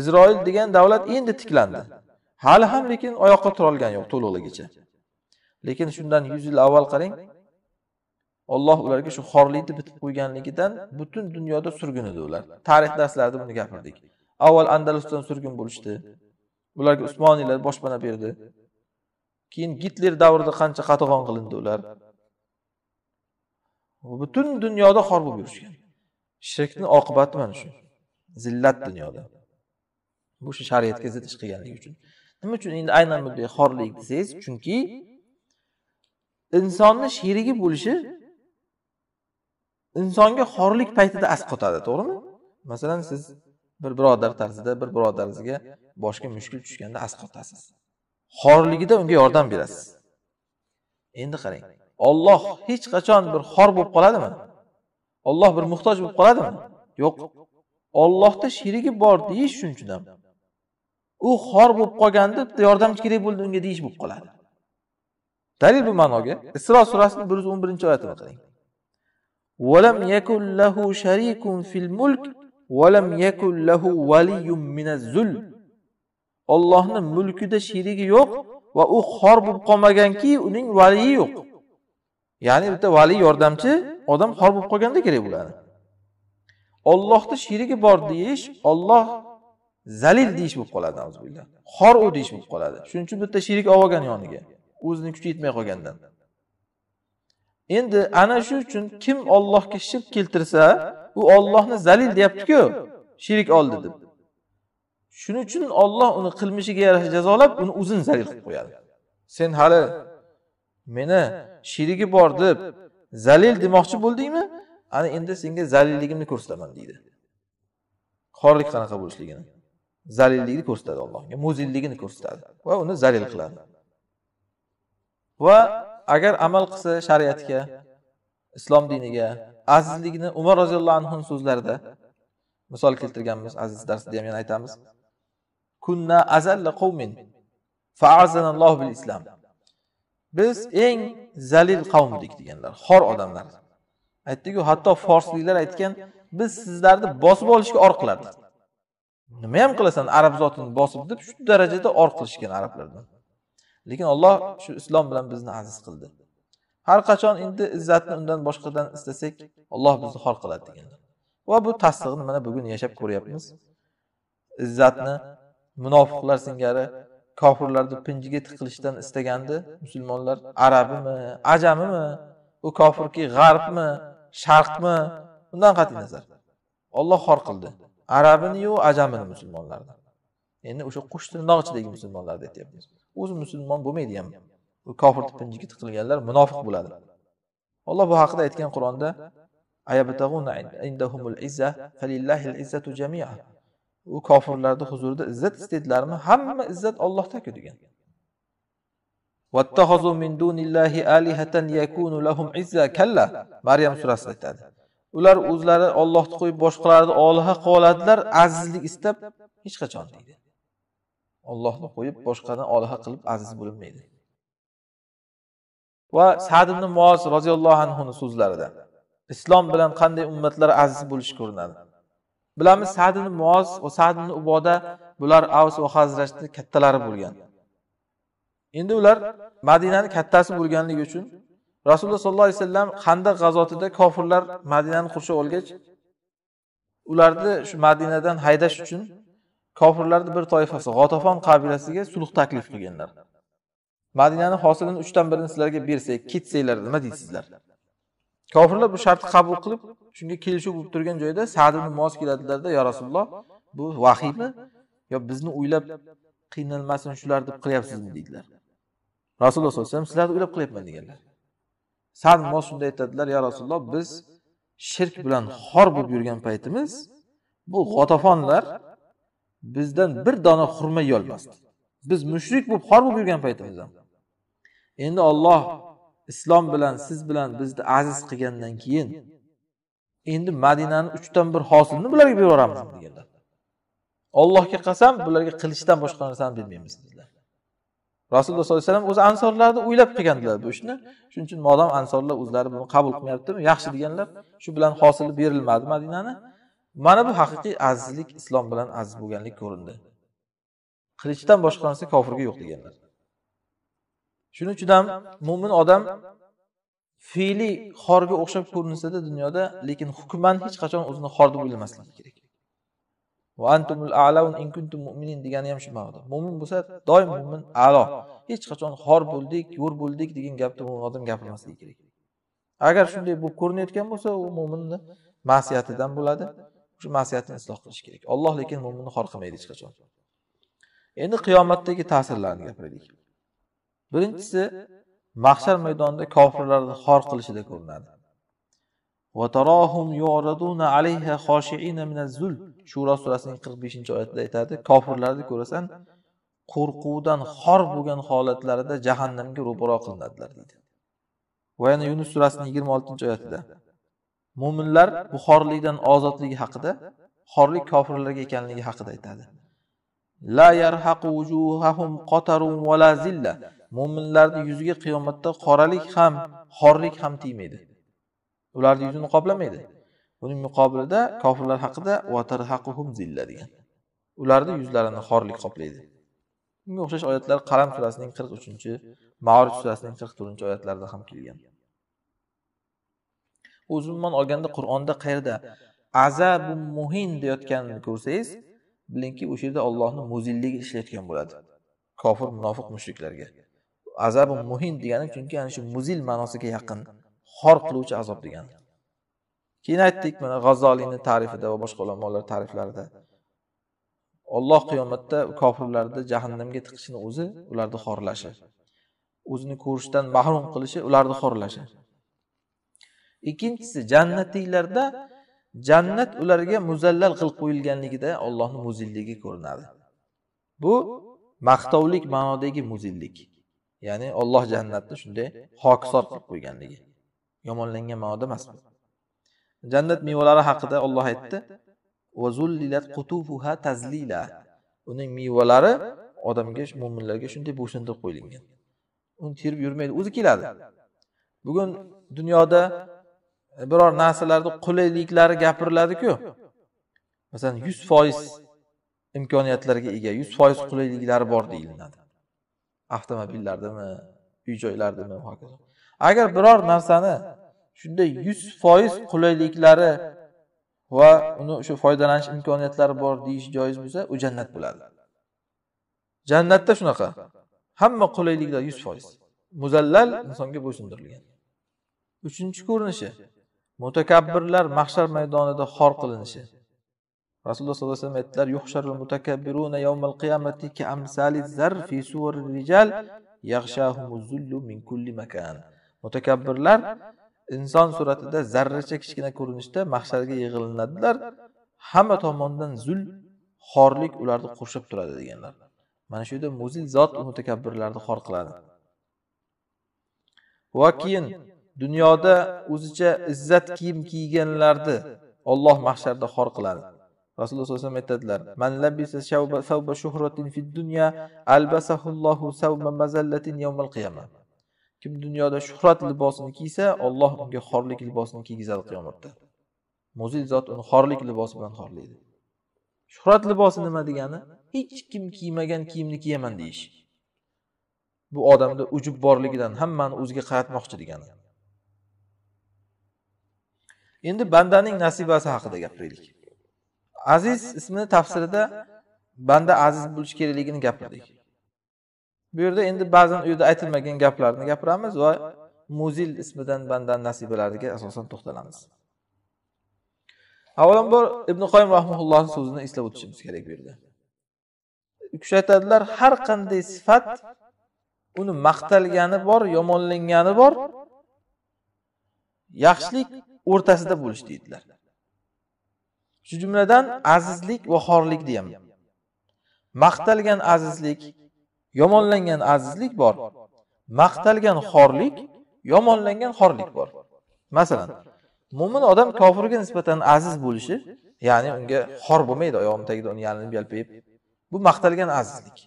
izroil degan davlat endi tiklandi hali ham lekin oyoqqa turolgani yo'q to'liqligicha lekin shundan yuz yil avval qarang olloh ularga shu xorlikni bitib qo'yganligidan butun dunyoda surgun edi ular tarix darslarida buni gapirdik avval andalusdan surgun bo'lishdi ularga usmoniylar boshpana berdi keyin gitler davrida qancha qatag'on qilindi ular butun dunyoda xor bo'lib yurishgan shirkni oqibati mana shu zillat dunyoda bu shu shariatga zid ish qilganligi uchun nima uchun endi aynan bunday xorlik desangiz chunki insonni sherigi bo'lishi insonga xorlik paytida asqotadi to'g'rimi masalan siz bir birodar tarzida bir birodaringizga boshga mushkul tushganda asqotasiz xorligida unga yordam berasiz endi qarang olloh hech qachon bir xor bo'lib qoladimi olloh bir muhtoj bo'lib qoladimi yo'q ollohda sherigi bor deyish shuning uchun ham u xor bo'lib qolganda yordamchi kerak bo'ldi unga deyish bo'lib qoladi dalil bu ma'noga isro surasini bir yuz o'n birinchi oyatini qarang ولم يكن له شريك في الملك ولم يكن له ولي من الذل Allohning mulkida sherigi yo'q va u xor bo'lib qolmaganki uning valiyi yo'q ya'ni bitta vali yordamchi odam xor bo'lib qolganda kerak bo'ladi ollohni sherigi bor deyish olloh zalil deyish bo'lib qoladi xor u deyish bo'lib qoladi shuning uchun bitta sherik olib olgan yoniga o'zini kuchi yetmay qolgandan endi ana shu uchun kim ollohga shirk keltirsa u ollohni zalil deyaptiku sherik oldi deb shuning uchun olloh uni qilmishiga yarasha jazolab uni o'zini zalil qilib qo'yadi sen hali meni sherigi bor deb zalil demoqchi bo'ldingmi ana endi senga zalilligimni ko'rsataman deydi xorlik qanaqa bo'lishligini zalilligini ko'rsatadi allohga muzilligini ko'rsatadi va uni zalil qiladi va agar amal qilsa shariatga islom diniga azizligini umar roziyallohu anhu so'zlarida misol keltirganmiz aziz darsida ham yana aytamiz kunna azalla qavmin bil biz eng zalil qavmdik deganlar xor odamlar aytdiku hatto forsliklar aytgan biz sizlarni bosib olishga or qilardik nima ham qilasan arab zotini bosib deb shu darajada or qilishgan arablardan lekin olloh shu islom bilan bizni aziz qildi har qachon endi izzatni undan boshqadan istasak olloh bizni xor qiladi deganlar va bu tasdig'ini mana bugun yashab ko'ryapmiz izzatni munofiqlar singari kofirlarni pinjiga tiqilishdan istagandi musulmonlar arabimi ajamimi u kofirki g'arbmi sharqmi bundan qat'iy nazar olloh xor qildi arabiniyu ajamini musulmonlarni endi o'sha qush tirnoq ichidagi musulmonlarni aytyapmiz o'zi musulmon bo'lmaydi ham u kofir pinjiga tiqilganlar munofiq bo'ladi alloh bu haqida aytgan qur'onda u kofirlarni huzurida izzat istaydilarmi hamma izzat ollohdaku degan maryam surasida aytadi ular o'zlari Allohni qo'yib boshqalarni oliha oladilar azizlik istab hech qachon deydi Allohni qo'yib boshqani oliha qilib aziz bo'linmaydi va sad ibn muoz roziyallohu anhuni so'zlarida islom bilan qanday ummatlar aziz bo'lishi ko'rinadi bilamiz sad muoz va sad uboda bular avs va hazrashni kattalari bo'lgan endi ular madinani kattasi bo'lganligi uchun rasululloh sollallohu alayhi vasallam qandaq g'azotida kofirlar madinani qurshab olgach ularni shu madinadan haydash uchun kofirlarni bir toifasi g'otafon qabilasiga sulh taklif qilganlar madinani hosilini uchdan birini sizlarga bersak ketsanglar nima deysizlar kofirlar bu shartni qabul qilib shunga kelishuv bo'lib turgan joyda sad mos keladilarda yo rasululloh bu vahiymi yo bizni o'ylab qiynalmasin shular deb qilyapsizmi deydilar rasululloh sallallohu alayhi vasallam sizlarni o'ylab qilyapman deganlar sad mos shunday aytadilar yo rasululloh biz shirk bilan xor bo'lib yurgan paytimiz bu g'otafonlar bizdan bir dona xurma yeyolmasdi biz mushrik bo'lib xor bo'lib yurgan paytimizda endi olloh islom bilan siz bilan bizni aziz qilgandan keyin endi madinani uchdan bir hosilini bularga berib yuboramiz deganlar ollohga qasam bularga qilichdan boshqa narsani bilmaymiz dedilar rasululloh sollallohu alayhi vasallam o'zi ansorlarni o'ylab qilgandilar bu ishni shuning uchun modam ansorlar o'zlari buni qabul qilmayaptimi yaxshi deganlar shu bilan hosili berilmadi madinani mana bu haqiqiy azizlik islom bilan aziz bo'lganlik ko'rindi qilichdan boshqa narsa kofirga yo'q deganlar shuning uchun ham mo'min odam fe'li xorga o'xshab ko'rinsada dunyoda lekin hukman hech qachon o'zini xor deb o'ylamasligi kerak degani ham shu ma'noda mo'min bo'lsa doim mo'min a'lo hech qachon xor bo'ldik yo'r bo'ldik degan gapni odam gapirmasligi kerak agar shunday bo'lib ko'rinayotgan bo'lsa u mo'minni ma'siyatidan bo'ladi shu ma'siyatni isloh qilish kerak olloh lekin mo'minni xor qilmaydi hech qachon endi qiyomatdagi ta'sirlarni gapiraylik birinchisi mahshar maydonida kofirlarni xor qilishida ko'rinadi shuro surasining qirq beshinchi oyatida aytadi kofirlarni ko'rasan qo'rquvdan xor bo'lgan holatlarida jahannamga ro'baro qilinadilar deydi va yana yunus surasining yigirma oltinchi oyatida mo'minlar bu xorlikdan ozodligi haqida xorlik kofirlarga ekanligi haqida aytadi la yarhaqu wujuhahum la zilla mo'minlarni yuziga qiyomatda qoralik ham xorlik ham tiymaydi ularni yuzini qoplamaydi buning muqobilida kofirlar haqida zilla degan ularni yuzlarini xorlik qoplaydi bunga o'xshash oyatlar qalam surasining qirq uchinchi maorij surasining qirq to'rtinchi oyatlarida ham kelgan o'zumuman olganda qur'onda qayerda azabu muhin deyotganini ko'rsangiz bilingki o'sha yerda ollohni muzilligi ishlayotgan bo'ladi kofir munofiq mushriklarga azabi muhin degani chunki ana shu muzil ma'nosiga yaqin xor qiluvchi azob degani keyin aytdik mana g'azzoliyni ta'rifida va boshqa ulamolar ta'riflarida olloh qiyomatda kofirlarni jahannamga tiqishini o'zi ularni xorlashi o'zini ko'rishdan mahrum qilishi ularni xorlashi ikkinchisi jannatiylarda jannat ularga muzallal qilib qo'yilganligida ollohni muzilligi ko'rinadi bu maqtovlik ma'nodagi muzillik ya'ni olloh jannatni shunday hokisor qilib qo'yganligi yomonlangan ma'noda emas jannat mevalari haqida olloh aytdi tazlila uning mevalari odamga mo'minlarga shunday bo'ysundirib qo'yilgan uni terib yurmaydi o'zi keladi bugun dunyoda biror narsalarni qulayliklari gapiriladiku masalan yuz foiz imkoniyatlarga ega yuz foiz qulayliklari bor deyiladi avtomobillardami uy joylardami va hokazo agar biror narsani shunday yuz foiz qulayliklari va uni o'sha foydalanish imkoniyatlari bor deyish joiz bo'lsa u jannat bo'ladi jannatda shunaqa hamma qulayliklar yuz foiz muzallal insonga bo'ysundirilgan uchinchi ko'rinishi mutakabbirlar mahshar maydonida xor qilinishi rasululloh sollallohu alayhi vasallam aytdilar mutakabbiruna yawmal qiyamati ka zar fi rijal min kulli makan mutakabbirlar inson suratida zarracha kichkina ko'rinishda mahsharga yig'ilinadilar hamma tomondan zul xorlik ularni qurshab turadi deganlar mana shu yerda muzil zot mutakabbirlarni xor qiladi va keyin dunyoda o'zicha izzat kiyim kiyganlarni olloh mahsharda xor qiladi rasululloh sallallohu alayhi vasallam aytadilar man labisa shawba shuhratin fid dunya qiyamah kim dunyoda shuhrat libosini kiysa Alloh unga xorlik libosini kiygizadi qiyomatda muzil zot uni xorlik libosi bilan xorlaydi shuhrat libosi nima degani hech kim kiymagan kiyimni kiyaman deyish bu odamda ujub borligidan hammani o'ziga qaratmoqchi degani endi bandaning nasibasi haqida gapiraylik aziz ismini tafsirida banda aziz bo'lishi kerakligini gapirdik bu yerda endi ba'zan u yerda aytilmagan gaplarni gapiramiz va muzil ismidan bandani nasibalariga asosan to'xtalamiz avvalambor ibn qoyim rahmaullohni so'zini eslab o'tishimiz kerak bu yerda u kishi aytadilar har qanday sifat uni maqtalgani bor yomonlangani bor yaxshilik o'rtasida bo'lish deydilar shu jumladan azizlik va xorlikni ham maqtalgan azizlik yomonlangan azizlik bor maqtalgan xorlik yomonlangan xorlik bor masalan mo'min odam kofirga nisbatan aziz bo'lishi ya'ni unga xor bo'lmaydi oyog'ini tagida uni yalinib yalpayib bu maqtalgan azizlik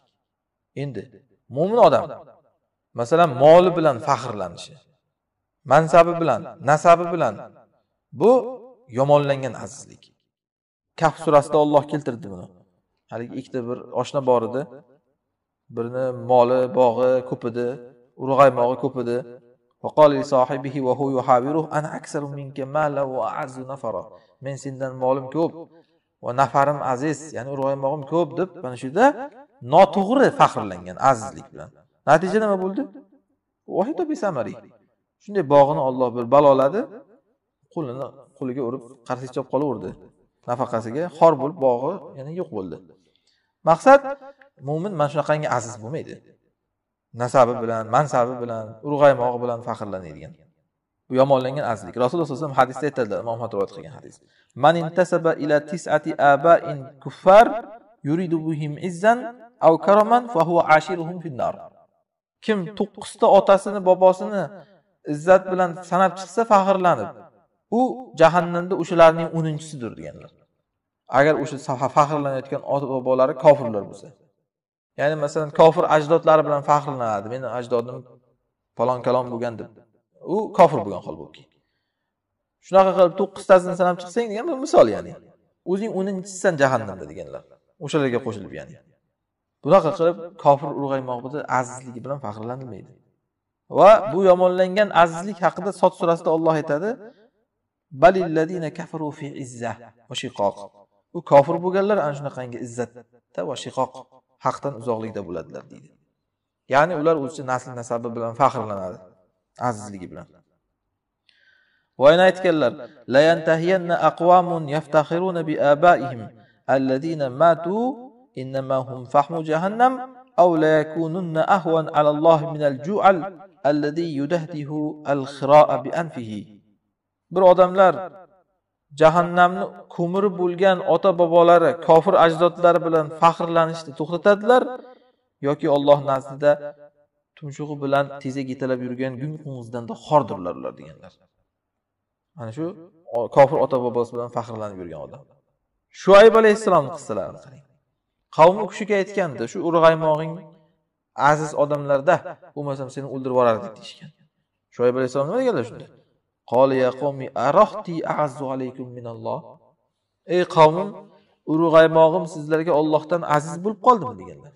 endi mo'min odam masalan moli bilan faxrlanishi mansabi bilan nasabi bilan bu yomonlangan azizlik Kahf surasida Alloh keltirdi buni. Haligi ikkita bir oshna bor edi. Birini moli, bog'i ko'p edi, urg'aymog'i ko'p edi. men sendan molim ko'p va nafarim aziz ya'ni urg'aymog'im ko'p deb mana shu yerda noto'g'ri faxrlangan azizlik bilan natija nima bo'ldi shunday bog'ini Alloh bir baloladi qo'lini qo'liga urib qarsak chop qolaverdi nafaqasiga xor bo'lib bog'i ya'ni yo'q bo'ldi maqsad mo'min mana shunaqangi aziz bo'lmaydi nasabi bilan mansabi bilan ulg'aymog'i bilan faxrlanadigan bu yomonlangan azizlik rasululloh sallallohu alayhi vasallam hadisda aytadilar imom rivoyat qilgan hadis man intasaba ila tis'ati abain kuffar yuridu bihim izzan aw karaman fa huwa ashiruhum fi nar kim to'qqizta otasini bobosini izzat bilan sanab chiqsa faxrlanib u jahannamda o'shalarning o'ninchisidir deganlar agar o'sha faxrlanayotgan ota bobolari kofirlar bo'lsa ya'ni masalan kofir ajdodlari bilan faxrlanadi meni ajdodim falon kalon bo'lgan deb u kofir bo'lgan holbuki shunaqa qilib to'qqiztasini sanab chiqsang degan bu misol ya'ni o'zing o'ninchisisan jahannamda deganlar o'shalarga qo'shilib ya'ni bunaqa qilib kofir bo'lsa azizligi bilan faxrlanilmaydi va bu yomonlangan azizlik haqida sot surasida olloh aytadi balillazina kafaru fi izza va shiqoq u kofir bo'lganlar ana shunaqangi izzatda va shiqoq haqdan uzoqlikda bo'ladilar deydi ya'ni ular o'zicha nasl nasabi bilan faxrlanadi azizligi bilan va yana aytganlar la yantahiyanna aqwamun yaftakhiruna bi abaihim allazina matu innama hum fahmu jahannam أو ليكونن أهون على الله من الجوع الذي يدهده bir odamlar jahannamni ko'miri bo'lgan ota bobolari kofir ajdodlari bilan faxrlanishni to'xtatadilar yoki Alloh nazdida tumshug'i bilan tezak yetalab yurgan gung qongizdan xordirlar ular deganlar ana shu kofir ota bobosi bilan faxrlanib yurgan odam shuayb alayhissalomni qissalarini qarang qavmi kishiga aytgandi shu urg'aymog'ing aziz odamlarda bo'lmasam seni o'ldirib yuborardik deyishgan shuayb alayhissalom nima deganlar shunda alaykum minalloh. Ey qavmim, urug'aymog'im sizlarga Allohdan aziz bo'lib qoldimi deganlar.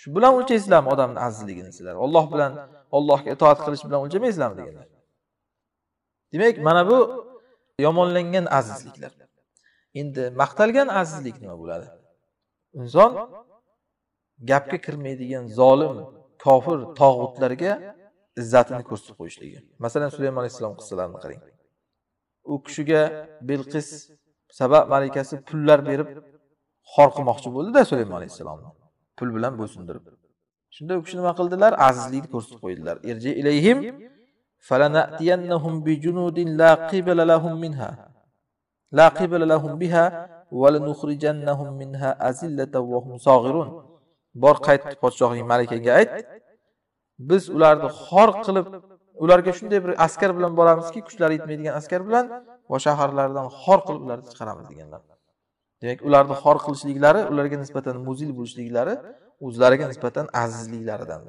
Shu bilan o'lchaysizlarmi odamning azizligini sizlar? Alloh bilan Allohga itoat qilish bilan o'lchamaysizlarmi deganlar. Demak, mana bu yomonlangan azizliklar. Endi maqtalgan azizlik nima bo'ladi? Inson gapga kirmaydigan zolim, kofir, tog'utlarga izzatini ko'rsatib qo'yishligi masalan sulaymon alayhissalom qissalarini qarang u kishiga belqis sabab malikasi pullar berib xor qilmoqchi bo'ldida sulaymon alayhissalomni pul bilan bo'ysundirib shunda u kishi nima qildilar azizlikni ko'rsatib qo'ydilar ilayhim lahum minha lahum biha lanukhrijannahum minha wa hum bor qayt podshohing malikaga ayt biz ularni xor qilib ularga shunday bir askar bilan boramizki kuchlari yetmaydigan askar bilan va shaharlardan xor qilib ularni chiqaramiz deganlar demak ularni xor qilishliklari ularga nisbatan muzil bo'lishliklari o'zlariga nisbatan azizliklaridan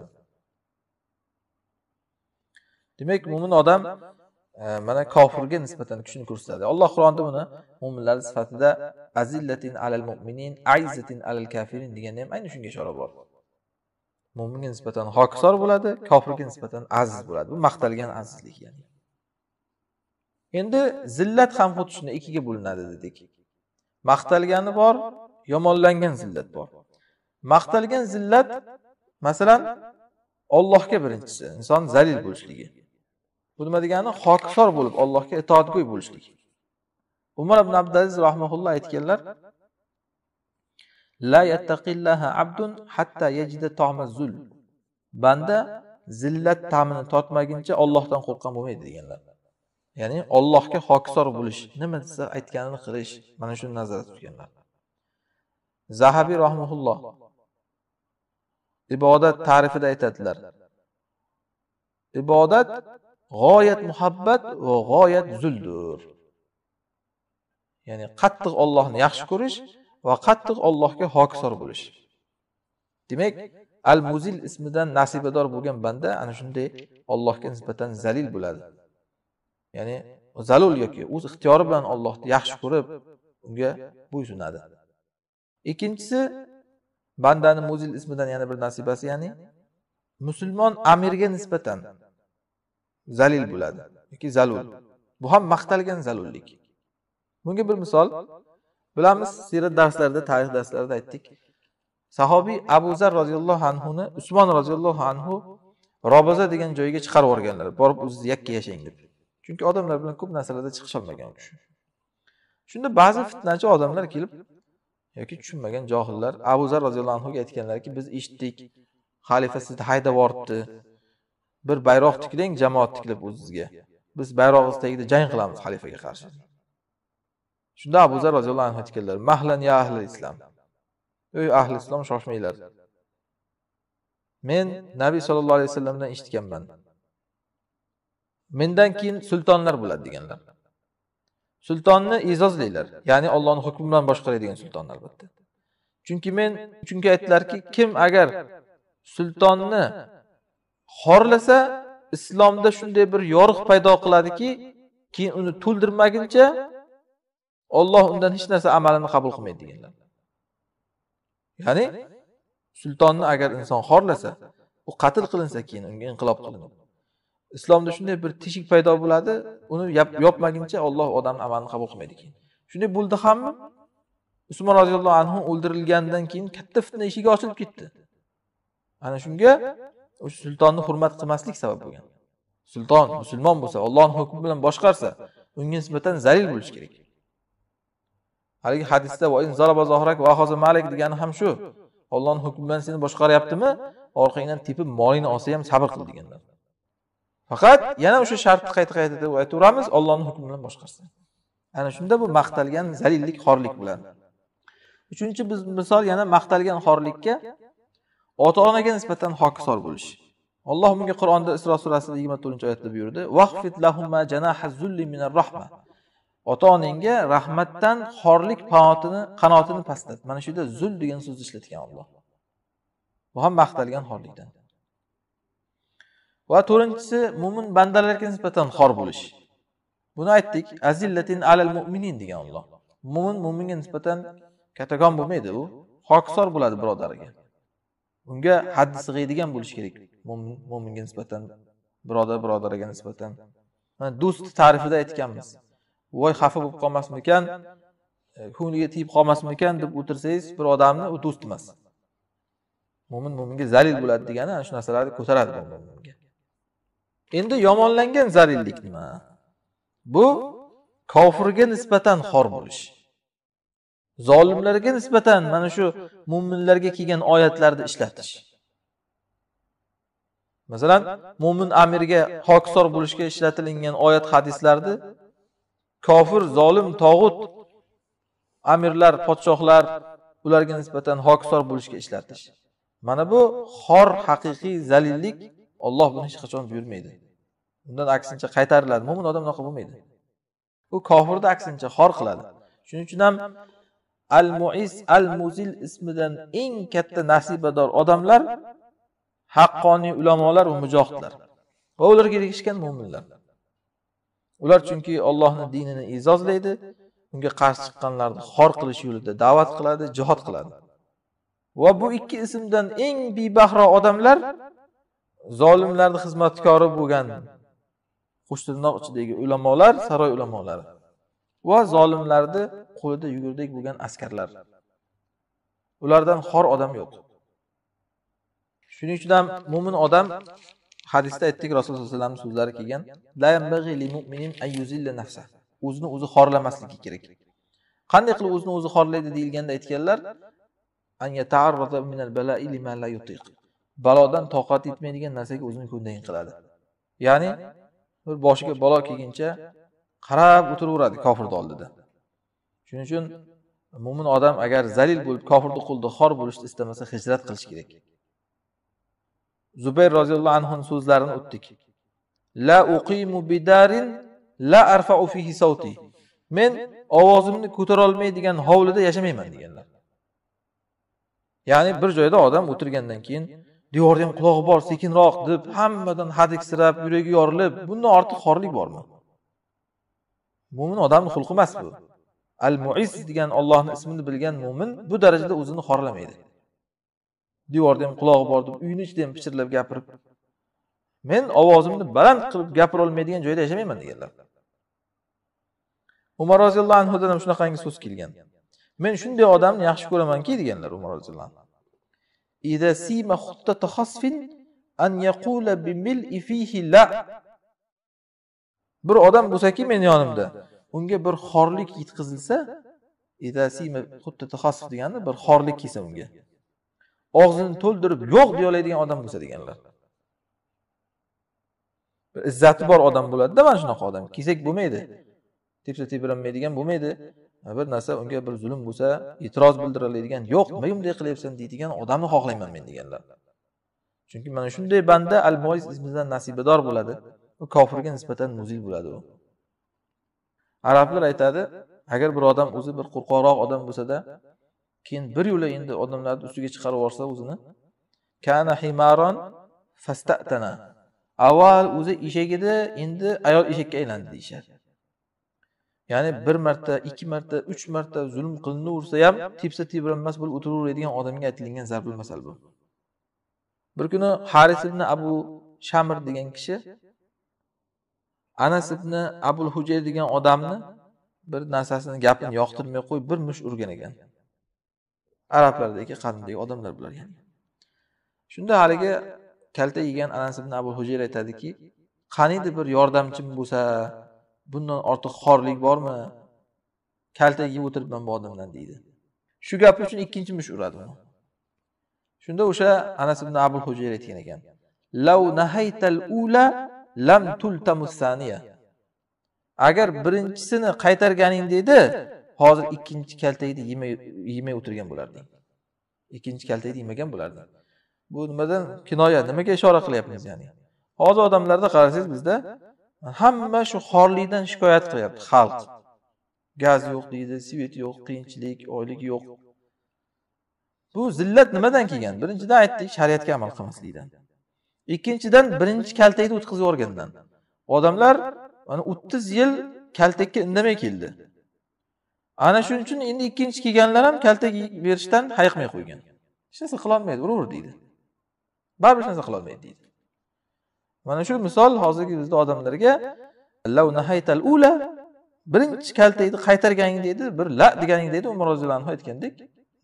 demak mo'min odam e, mana kofirga nisbatan kuchini ko'rsatadi alloh qur'onda buni mo'minlarni sifatida azillatin alal mu'minin azatin alal kafirin deganda ham ayni shunga ishora bor mo'minga nisbatan hokisor bo'ladi kofirga nisbatan aziz bo'ladi bu maqtalgan azizlik ya'ni endi zillat ham xuddi shunday ikkiga bo'linadi dedik maqtalgani bor yomonlangan zillat bor maqtalgan zillat masalan ollohga birinchisi inson zalil bo'lishligi bu nima degani hokisor bo'lib ollohga itoatgo'y bo'lishlik umar ibn abdulaziz rahmaulloh aytganlar banda zillat ta'mini totmaguncha ollohdan qo'rqqan bo'lmaydi deganlar ya'ni ollohga hokisor bo'lish nima desa aytganini qilish mana shuni nazarda tutganlar zahabiy rahmulloh ibodat ta'rifida aytadilar ibodat g'oyat muhabbat va g'oyat zuldur ya'ni qattiq ollohni yaxshi ko'rish va qattiq Allohga hokisor bo'lish. Demak, al-muzil ismidan nasibador bo'lgan banda ana shunday Allohga nisbatan zalil bo'ladi. Ya'ni zalul yoki o'z ixtiyori bilan Allohni yaxshi ko'rib, unga bo'ysunadi. Ikkinchisi bandani muzil ismidan yana bir nasibasi, ya'ni musulmon amirga nisbatan zalil bo'ladi yoki zalul. Bu ham maqtalgan zalullik. Bunga bir misol bilamiz siyrat darslarida tarix darslarida aytdik sahobiy abu zar roziyallohu anhuni usmon roziyallohu anhu roboza degan joyga chiqarib yuborganlar borib o'zingiz yakka yashang deb chunki odamlar bilan ko'p narsalarda chiqisholmagan u shunda ba'zi fitnachi odamlar kelib yoki tushunmagan johillar abu zar roziyallohu anhuga aytganlarki biz eshitdik xalifa sizni haydab yuboribdi bir bayroq tiklang jamoat tiklab o'zizga biz bayrog'ingiz tagida jang qilamiz xalifaga qarshi shunda abu zar roziyallohu anhu aytganlar mahlan ya ahli islom ey ahli islom shoshmanglar men nabiy sollallohu alayhi vasallamdan eshitganman mendan keyin sultonlar bo'ladi deganlar sultonni e'zozlanglar ya'ni ollohni hukmi bilan boshqaradigan sulton albatta chunki men chunki aytdilarki kim agar sultonni xorlasa islomda shunday bir yorug' paydo qiladiki keyin uni to'ldirmaguncha olloh undan hech narsa amalini qabul qilmaydi deganlar ya'ni sultonni agar inson xorlasa u qatl qilinsa keyin unga inqilob qilinadi islomda shunday bir teshik paydo bo'ladi uni yopmaguncha olloh odamni amalini qabul qilmaydi keyin shunday bo'ldi hammi usmon roziyallohu anhu o'ldirilgandan keyin katta fitna eshigi ochilib ketdi ana shunga o'sha sultonni hurmat qilmaslik sabab bo'lgan sulton musulmon bo'lsa ollohni hukmi bilan boshqarsa unga nisbatan zalil bo'lishi kerak haligi hadisda va hozi malik degani ham shu ollohni hukmi bilan seni boshqaryaptimi orqangdan tepib molingni olsa ham sabr qil deganlar faqat yana o'sha shartni qayta qayta deb aytaveramiz ollohni hukmi bilan boshqarsin ana shunda bu maqtalgan zalillik xorlik bilan uchinchi biz misol yana maqtalgan xorlikka ota onaga nisbatan hokisor bo'lish alloh bunga qur'onda isro surasida yigirma to'rtinchi oyatda buyurdi ota onangga rahmatdan xorlik qanotini qanotini pastlat mana shu yerda zul degan so'zni ishlatgan olloh bu ham maqtalgan xorlikdan va to'rtinchisi mo'min bandalarga nisbatan xor bo'lish buni aytdik azillatin alal mu'minin degan olloh mo'min mo'minga nisbatan katakon bo'lmaydi u xokisor bo'ladi birodariga unga haddi sig'iydigan bo'lishi kerak mo'minga nisbatan birodar birodariga nisbatan do'st ta'rifida aytganmiz voy xafa bo'lib qolmasmikan e, ko'ngliga tegib qolmasmikan deb o'tirsangiz bir odamni u do'st emas mo'min mo'minga zalil bo'ladi degani ana shu narsalarni ko'taradi endi yomonlangan zalillik nima bu kofirga nisbatan xor bo'lish zolimlarga nisbatan mana shu mo'minlarga kelgan oyatlarni ishlatish masalan mo'min amirga hokisor bo'lishga ishlatilingan oyat hadislarni kofir zolim tog'ut amirlar podshohlar ularga nisbatan hokisor bo'lishga ishlatish mana bu xor haqiqiy zalillik olloh buni hech qachon buyurmaydi undan aksincha qaytariladi mo'min odam unaqa bo'lmaydi u kofirni aksincha xor qiladi shuning uchun ham al muis al muzil ismidan eng katta nasibador odamlar haqqoniy ulamolar va mujohidlar va ularga ergashgan mo'minlar ular chunki ollohni dinini e'zozlaydi unga qarshi chiqqanlarni xor qilish yo'lida da'vat qiladi jihod qiladi va bu ikki ismdan eng bebahro odamlar zolimlarni xizmatkori bo'lgan qo'shtirnoq ichidagi ulamolar saroy ulamolari va zolimlarni qo'lida yugurdek bo'lgan askarlar ulardan xor odam yo'q shuning uchun ham mo'min odam hadisda aytdik rasululloh alayhi vasallam so'zlari kelgan la yanbaghi li mu'minin nafsa o'zini o'zi xorlamasligi kerak qanday qilib o'zini o'zi xorlaydi deyilganda aytganlar bala'i la yutiq balodan toqat yetmaydigan narsaga o'zini ko'ndayin qiladi ya'ni bir boshiga balo kelguncha qarab o'tiraveradi kofirni oldida shuning uchun mo'min odam agar zalil bo'lib kofirni qo'lida xor bo'lishni istamasa hijrat qilish kerak zubayr roziyallohu anhuni so'zlarini o'tdik la uqimu bidarin la arfau fihi savti men ovozimni ko'tarolmaydigan hovlida yashamayman deganlar ya'ni bir joyda odam o'tirgandan keyin devorda ham qulog'i bor sekinroq deb hammadan hadiksirab yuragi yorilib bundan ortiq xorlik bormi mo'min odamni xulqi emas bu al muiz degan ollohni ismini bilgan mo'min bu darajada o'zini xorlamaydi devorda ham qulog'i bor deb uyni ichida ham pichirlab gapirib men ovozimni baland qilib gapira olmaydigan joyda yashamayman deganlar umar roziyallohu anhudan ham shunaqangi so'z kelgan men shunday odamni yaxshi ko'ramanki deganlar umar roziyallohu bir odam bo'lsaki meni yonimda unga bir xorlik yetkazilsa degani bir xorlik kelsa unga og'zini to'ldirib yo'q deya oladigan odam bo'lsa deganlar bir izzati bor odam bo'ladida mana shunaqa odam kesak bo'lmaydi tepsa tebranmaydigan bo'lmaydi bir narsa unga bir zulm bo'lsa e'tiroz bildiroladigan yo'q nimaga bunday qilyapsan deydigan odamni xohlayman men deganlar chunki mana shunday banda al mois ismidan nasibador bo'ladi u kofirga nisbatan muzil bo'ladi u arablar aytadi agar bir odam o'zi bir qo'rqoqroq odam bo'lsada keyin bir yo'la endi odamlarni ustiga chiqarib yuborsa o'zini kana himaron fastatana avval o'zi eshak edi endi ayol eshakka aylandi deyishadi ya'ni bir marta ikki marta uch marta zulm qilinaversa ham tepsa tebranmas bo'lib o'tiraveradigan odamga aytilgan zarbul masal bu bir kuni haris ibn abu shamir degan kishi anas ibn abul hujay degan odamni bir narsasini gapini yoqtirmay qo'yib bir mush urgan ekan arablardagi qadimdagi odamlar bular ya'ni shunda haligi kalta yegan anas ibn abu hujayra aytadiki qaniydi bir yordamchim bo'lsa bundan ortiq xorlik bormi kalta yeb o'tiribman bu odamdan deydi shu gapi uchun ikkinchi mush uradi uni shunda o'sha anas ibn abu hujayra aytgan ekan lav nahaytal ula lam tultamusaniya agar birinchisini qaytarganingda edi hozir ikkinchi kaltakni yemay yemay o'tirgan bo'larding ikkinchi kaltakni yemagan bo'larding bu nimadan kinoya nimaga ishora qilyapmiz ya'ni hozir odamlarda qarasangiz bizda hamma shu xorlikdan shikoyat qilyapti xalq gaz yo'q deydi svet yo'q qiyinchilik oylik yo'q bu zillat nimadan kelgan birinchidan aytdik shariatga amal qilmaslikdan ikkinchidan birinchi kaltakni o'tkazib yuborgandan odamlar mana o'ttiz yil kaltakka indamay keldi ana shuning uchun endi ikkinchi kelganlar ham kaltak berishdan hayiqmay qo'ygan hech narsa qilolmaydi uraver deydi baribir hech narsa qilolmaydi deydi mana shu misol hozirgi bizni odamlarga ula birinchi kaltakni qaytarganingda edi bir la deganingda edi umar roziyallohu anhu aytgandek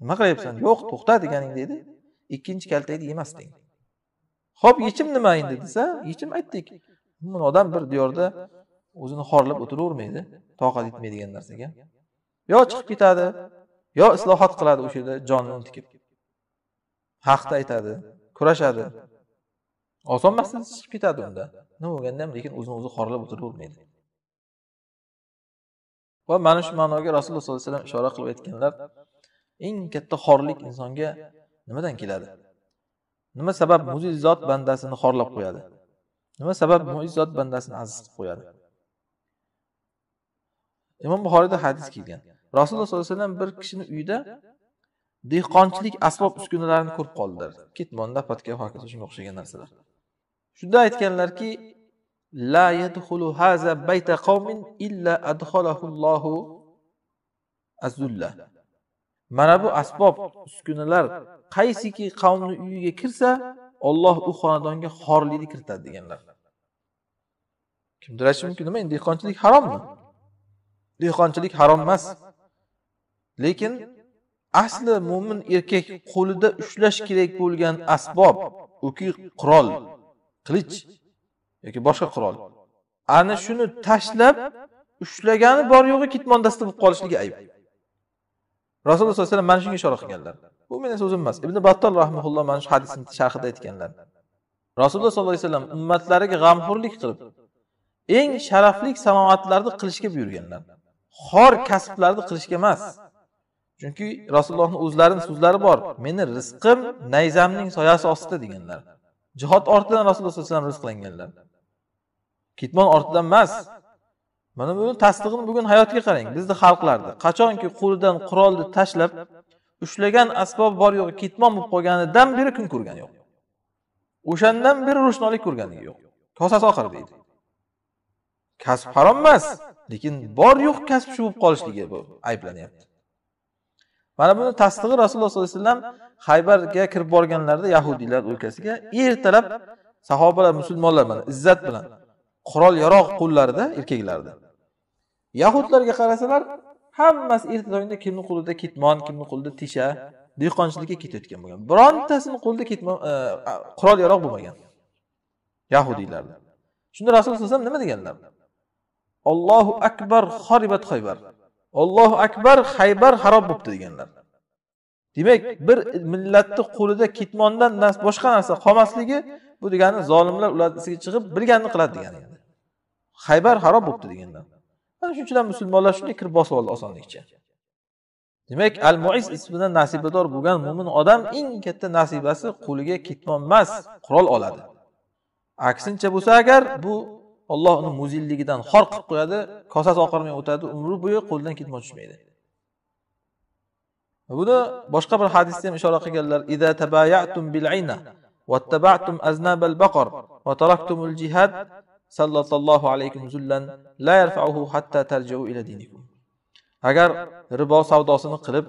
nima qilyapsan yo'q to'xta deganingda edi ikkinchi kaltakni yemasding ho'p yechim nima endi desa yechim aytdik odam bir diyorda o'zini xorlab o'tiravermaydi toqat yetmaydigan narsaga yo chiqib ketadi yo islohot qiladi o'sha yerda jonini tikib haqni aytadi kurashadi oson emas chiqib ketadi unda nima bo'lganda ham lekin o'zini o'zi xorlab o'tiravermaydi va mana shu ma'noga rasululloh sollallohu alayhi vasallam ishora qilib aytganlar eng katta xorlik insonga nimadan keladi nima sabab zot bandasini xorlab qo'yadi nima sabab zot bandasini aziz qilib qo'yadi imom buxoriyda hadis kelgan rasululloh sollallohu alayhi vasallam bir kishini uyida dehqonchilik asbob uskunalarini ko'rib qoldilar ketmon lapatka hokazo shunga o'xshagan narsalar shunda aytganlarki la yadkhulu haza bayta qawmin illa adkhalahu Allahu mana bu asbob uskunalar qaysiki qavmni uyiga kirsa Alloh u xonadonga xorlikni kiritadi deganlar kimdir aytishi mumkin nima endi dehqonchilik harommi dehqonchilik harom emas lekin asli mo'min erkak qo'lida ushlash kerak bo'lgan asbob uki qurol qilich yoki boshqa qurol ana shuni tashlab ushlagani bor yo'g'i ketmondasta bo'lib qolishligi ayb rasululloh sallallohu alayhi vasallam mana shunga ishora qilganlar bu meni so'zim emas ibn battol rahmaulloh mana shu hadisni sharhida aytganlar rasululloh sollallohu alayhi vasallam ummatlariga g'amxo'rlik qilib eng sharafli sanoatlarni qilishga buyurganlar xor kasblarni qilishga emas chunki rasulullohni o'zlarini so'zlari bor meni rizqim nayzamning soyasi ostida deganlar jihod ortidan rasululloh sallallohu alayhi vasallam rizqlanganlar ketmon ortidan emas mana buni tasdig'ini bugun hayotga qarang bizni xalqlarda qachonki qo'lidan qurolni tashlab ushlagan asbob bor yo'g'i ketmon bo'lib qolganidan beri kun ko'rgani yo'q o'shandan beri ro'shnolik ko'rgani yo'q kosasi oqarmaydi deydi kasb harom emas lekin bor yo'q kasb shu bo'lib qolishligi bu ayblanyapti mana buni tasdig'i rasululloh sollallohu alayhi vasallam haybarga kirib borganlarida yahudiylar o'lkasiga ertalab sahobalar musulmonlar mana izzat bilan qurol yarog' qo'llarida erkaklarda yahudlarga qarasalar hammasi erta tongda kimni qo'lida ketmon kimni qo'lida tesha dehqonchilikka ketayotgan bo'lgan birontasini qo'lida ketmon e, qurol yarog' bo'lmagan yahudiylarni shunda rasululloh alayhi vasallam nima deganlar ollohu akbar xoribat xoybar ollohu akbar haybar harob bo'libdi deganlar demak bir millatni qo'lida ketmondan boshqa narsa qolmasligi bu degani zolimlar ularni ularnisiga chiqib bilganini qiladi degani haybar harob bo'libdi deganlar ana shuning uchun musulmonlar shunday kirib bosib oldi osonlikcha demak al muiz ismidan nasibador bo'lgan mo'min odam eng katta nasibasi qo'liga ketmon emas qurol oladi aksincha bo'lsa agar bu olloh uni muzilligidan xor qilib qo'yadi kosasi oqarmay o'tadi umri bo'yi qo'ldan ketmon tushmaydi buni boshqa bir hadisda ham ishora qilganlar bil ayna واتبعتم أذناب البقر وتركتم الجهاد سلط الله عليكم ذلا لا يرفعه حتى ترجعوا إلى دينكم agar ribo savdosini qilib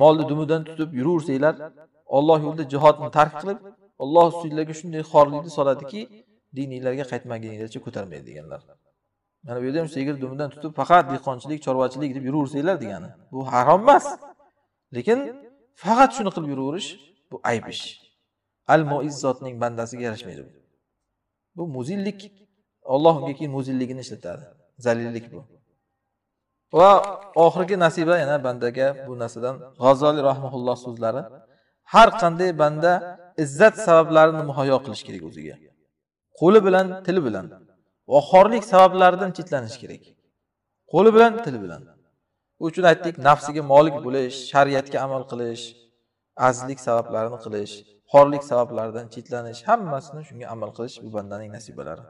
molni dumidan tutib yuraversanglar olloh yo'lida jihodni tark qilib olloh sizlarga shunday xorlikni soladiki diniylarga qaytmaguningizcha ko'tarmaydi deganlar mana bu yerda ham sigir dumidan tutib faqat dehqonchilik chorvachilik deb yuraversanglar degani bu harom emas lekin faqat shuni qilib yuraverish bu ayb ish al moiz zotning bandasiga yarashmaydi bu bu muzillik olloh unga keyin muzilligini ishlatadi zalillik bu va oxirgi nasiba yana bandaga bu narsadan g'azoli rahmaulloh so'zlari har qanday banda izzat sabablarini muhayyo qilish kerak o'ziga qo'li bilan tili bilan va xorlik sabablaridan chetlanish kerak qo'li bilan tili bilan u uchun aytdik nafsiga molik bo'lish shariatga amal qilish azizlik sabablarini qilish xorlik sabablaridan chetlanish hammasini shunga amal qilish bu bandaning nasibalari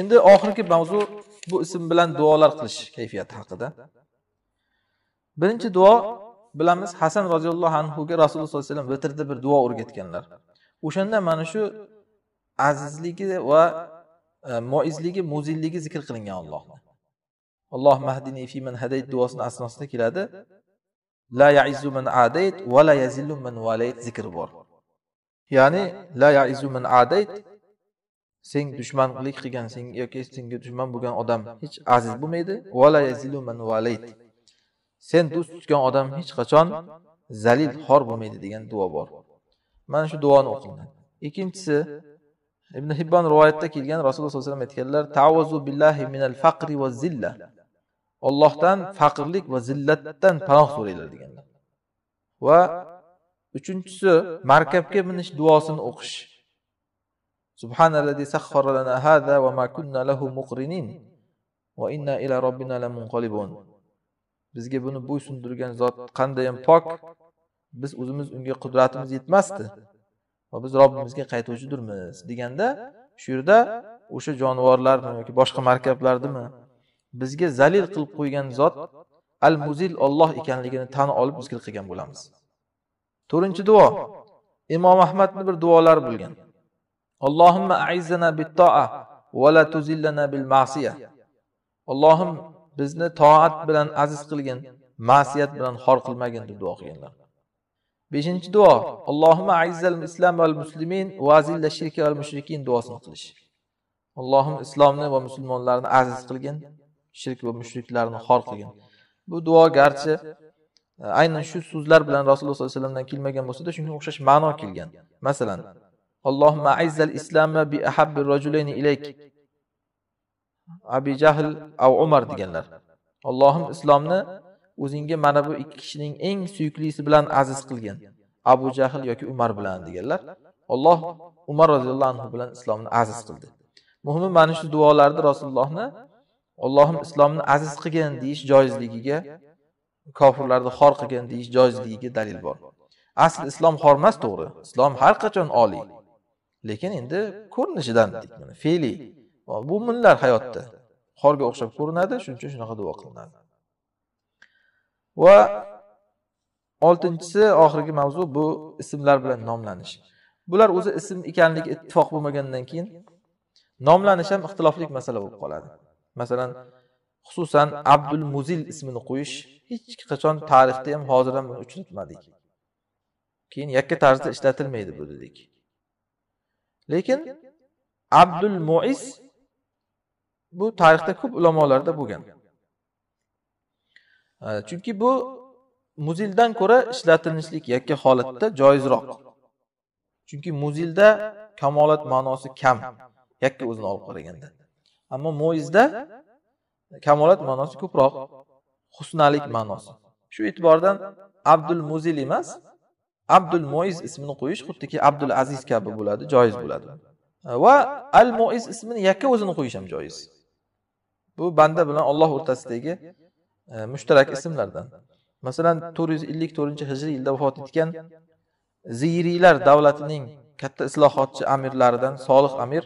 endi oxirgi mavzu bu ism bilan duolar qilish kayfiyati haqida birinchi duo bilamiz hasan roziyallohu anhuga rasululloh sollallohu alayhi vasallam vitrda bir duo o'rgatganlar o'shanda mana shu azizligi va e, moizligi muzilligi zikr qilingan Allohni alloh mahdini fi man hadayt duosini asnosida keladi la yaizu man adayt va la yazillu man valayt zikri bor ya'ni la yaizu man adayt sen dushmanlik qilgan sen yoki senga dushman bo'lgan odam hech aziz bo'lmaydi va la yazillu man valayt sen do'st tutgan odam hech qachon zalil xor bo'lmaydi degan duo bor mana shu duoni o'qinglar ikkinchisi ibn hibbon rivoyatda kelgan rasululloh sallallohu alayhi vasallam aytganlar tavazu billahi minal faqri va zilla ollohdan faqirlik va zillatdan panoh so'ranglar deganlar va uchinchisi markabga minish duosini o'qish subhanallazi va ma kunna lahu muqrinin va inna ila robbina bizga buni bo'ysundirgan zot qandayyam pok biz o'zimiz unga qudratimiz yetmasdi va biz robbimizga qaytuvchidirmiz deganda shu yerda o'sha jonivorlarni yoki boshqa markablarnimi bizga zalil qilib qo'ygan zot al muzil olloh ekanligini tan olib zikr qilgan bo'lamiz to'rtinchi duo imom ahmadni bir duolari bo'lgan ollohim va la tuzillana bil bizni toat bilan aziz qilgin ma'siyat bilan xor qilmagin deb duo qilganlar beshinchi duo allohima aizal islom val muslimin vazilla shirki val mushrikin duosini qilish allohim islomni va musulmonlarni aziz qilgin shirk va mushriklarni xor qilgin bu duo garchi e, aynan shu so'zlar bilan rasululloh sollallohu alayhi vasallamdan kelmagan bo'lsada shunga o'xshash ma'no kelgan masalan allohima aizal islama bi ahabbi rojulayni ilayk abi jahl av umar deganlar allohim islomni o'zingga mana bu ikki kishining eng suyuklisi bilan aziz qilgin abu jahl yoki umar bilan deganlar alloh umar roziyallohu anhu bilan islomni aziz qildi muhimi mana shu duolarda rasulullohni allohim islomni aziz qilgin deyish joizligiga kofirlarni xor qilgin deyish joizligiga dalil bor asli islom xor emas to'g'ri islom har qachon oliy lekin endi ko'rinishidan fe'li bu munlar hayotda xorga o'xshab ko'rinadi shuning uchun shunaqa duo qilinadi va oltinchisi oxirgi mavzu bu ismlar bilan nomlanish bular o'zi ism ekanligi ittifoq bo'lmagandan keyin nomlanish ham ixtilofli masala bo'lib qoladi masalan xususan abdul muzil ismini qo'yish hech qachon tarixda ham hozir ham buni uchratmadik keyin yakka tarzda ishlatilmaydi bu dedik lekin abdul muiz bu tarixda ko'p ulamolarda bo'lgan chunki bu muzildan ko'ra ishlatilishlik yakka holatda joizroq chunki muzilda kamolat ma'nosi kam yakka o'zini olib qaraganda ammo moizda kamolat ma'nosi ko'proq husnalik ma'nosi shu e'tibordan abdul muzil emas abdul moiz ismini qo'yish xuddiki abdul aziz kabi bo'ladi joiz bo'ladi va al moiz ismini yakka o'zini qo'yish ham joiz bu banda bilan olloh o'rtasidagi mushtarak ismlardan masalan to'rt yuz ellik to'rtinchi hijriy yilda vafot etgan ziyriylar davlatining katta islohotchi amirlaridan solih amir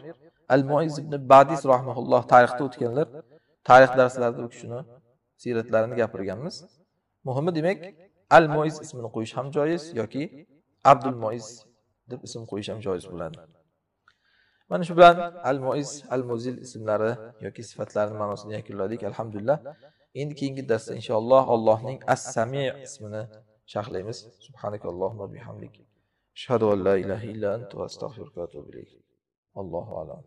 al muiz ibn badis rahmaulloh tarixda o'tganlar tarix darslarida u kishini siyratlarini gapirganmiz muhimi demak al muiz ismini qo'yish ham joiz yoki abdul muiz deb ism qo'yish ham joiz bo'ladi mana shu bilan al muiz al muzil ismlari yoki sifatlarini ma'nosini yakunladik alhamdulillah endi keyingi darsda inshaalloh allohning as sami ismini sharhlaymiz subhanakallohumma bihamdik ashhadu an la ilaha illa anta astag'firuka va atubu ilayk allohu alam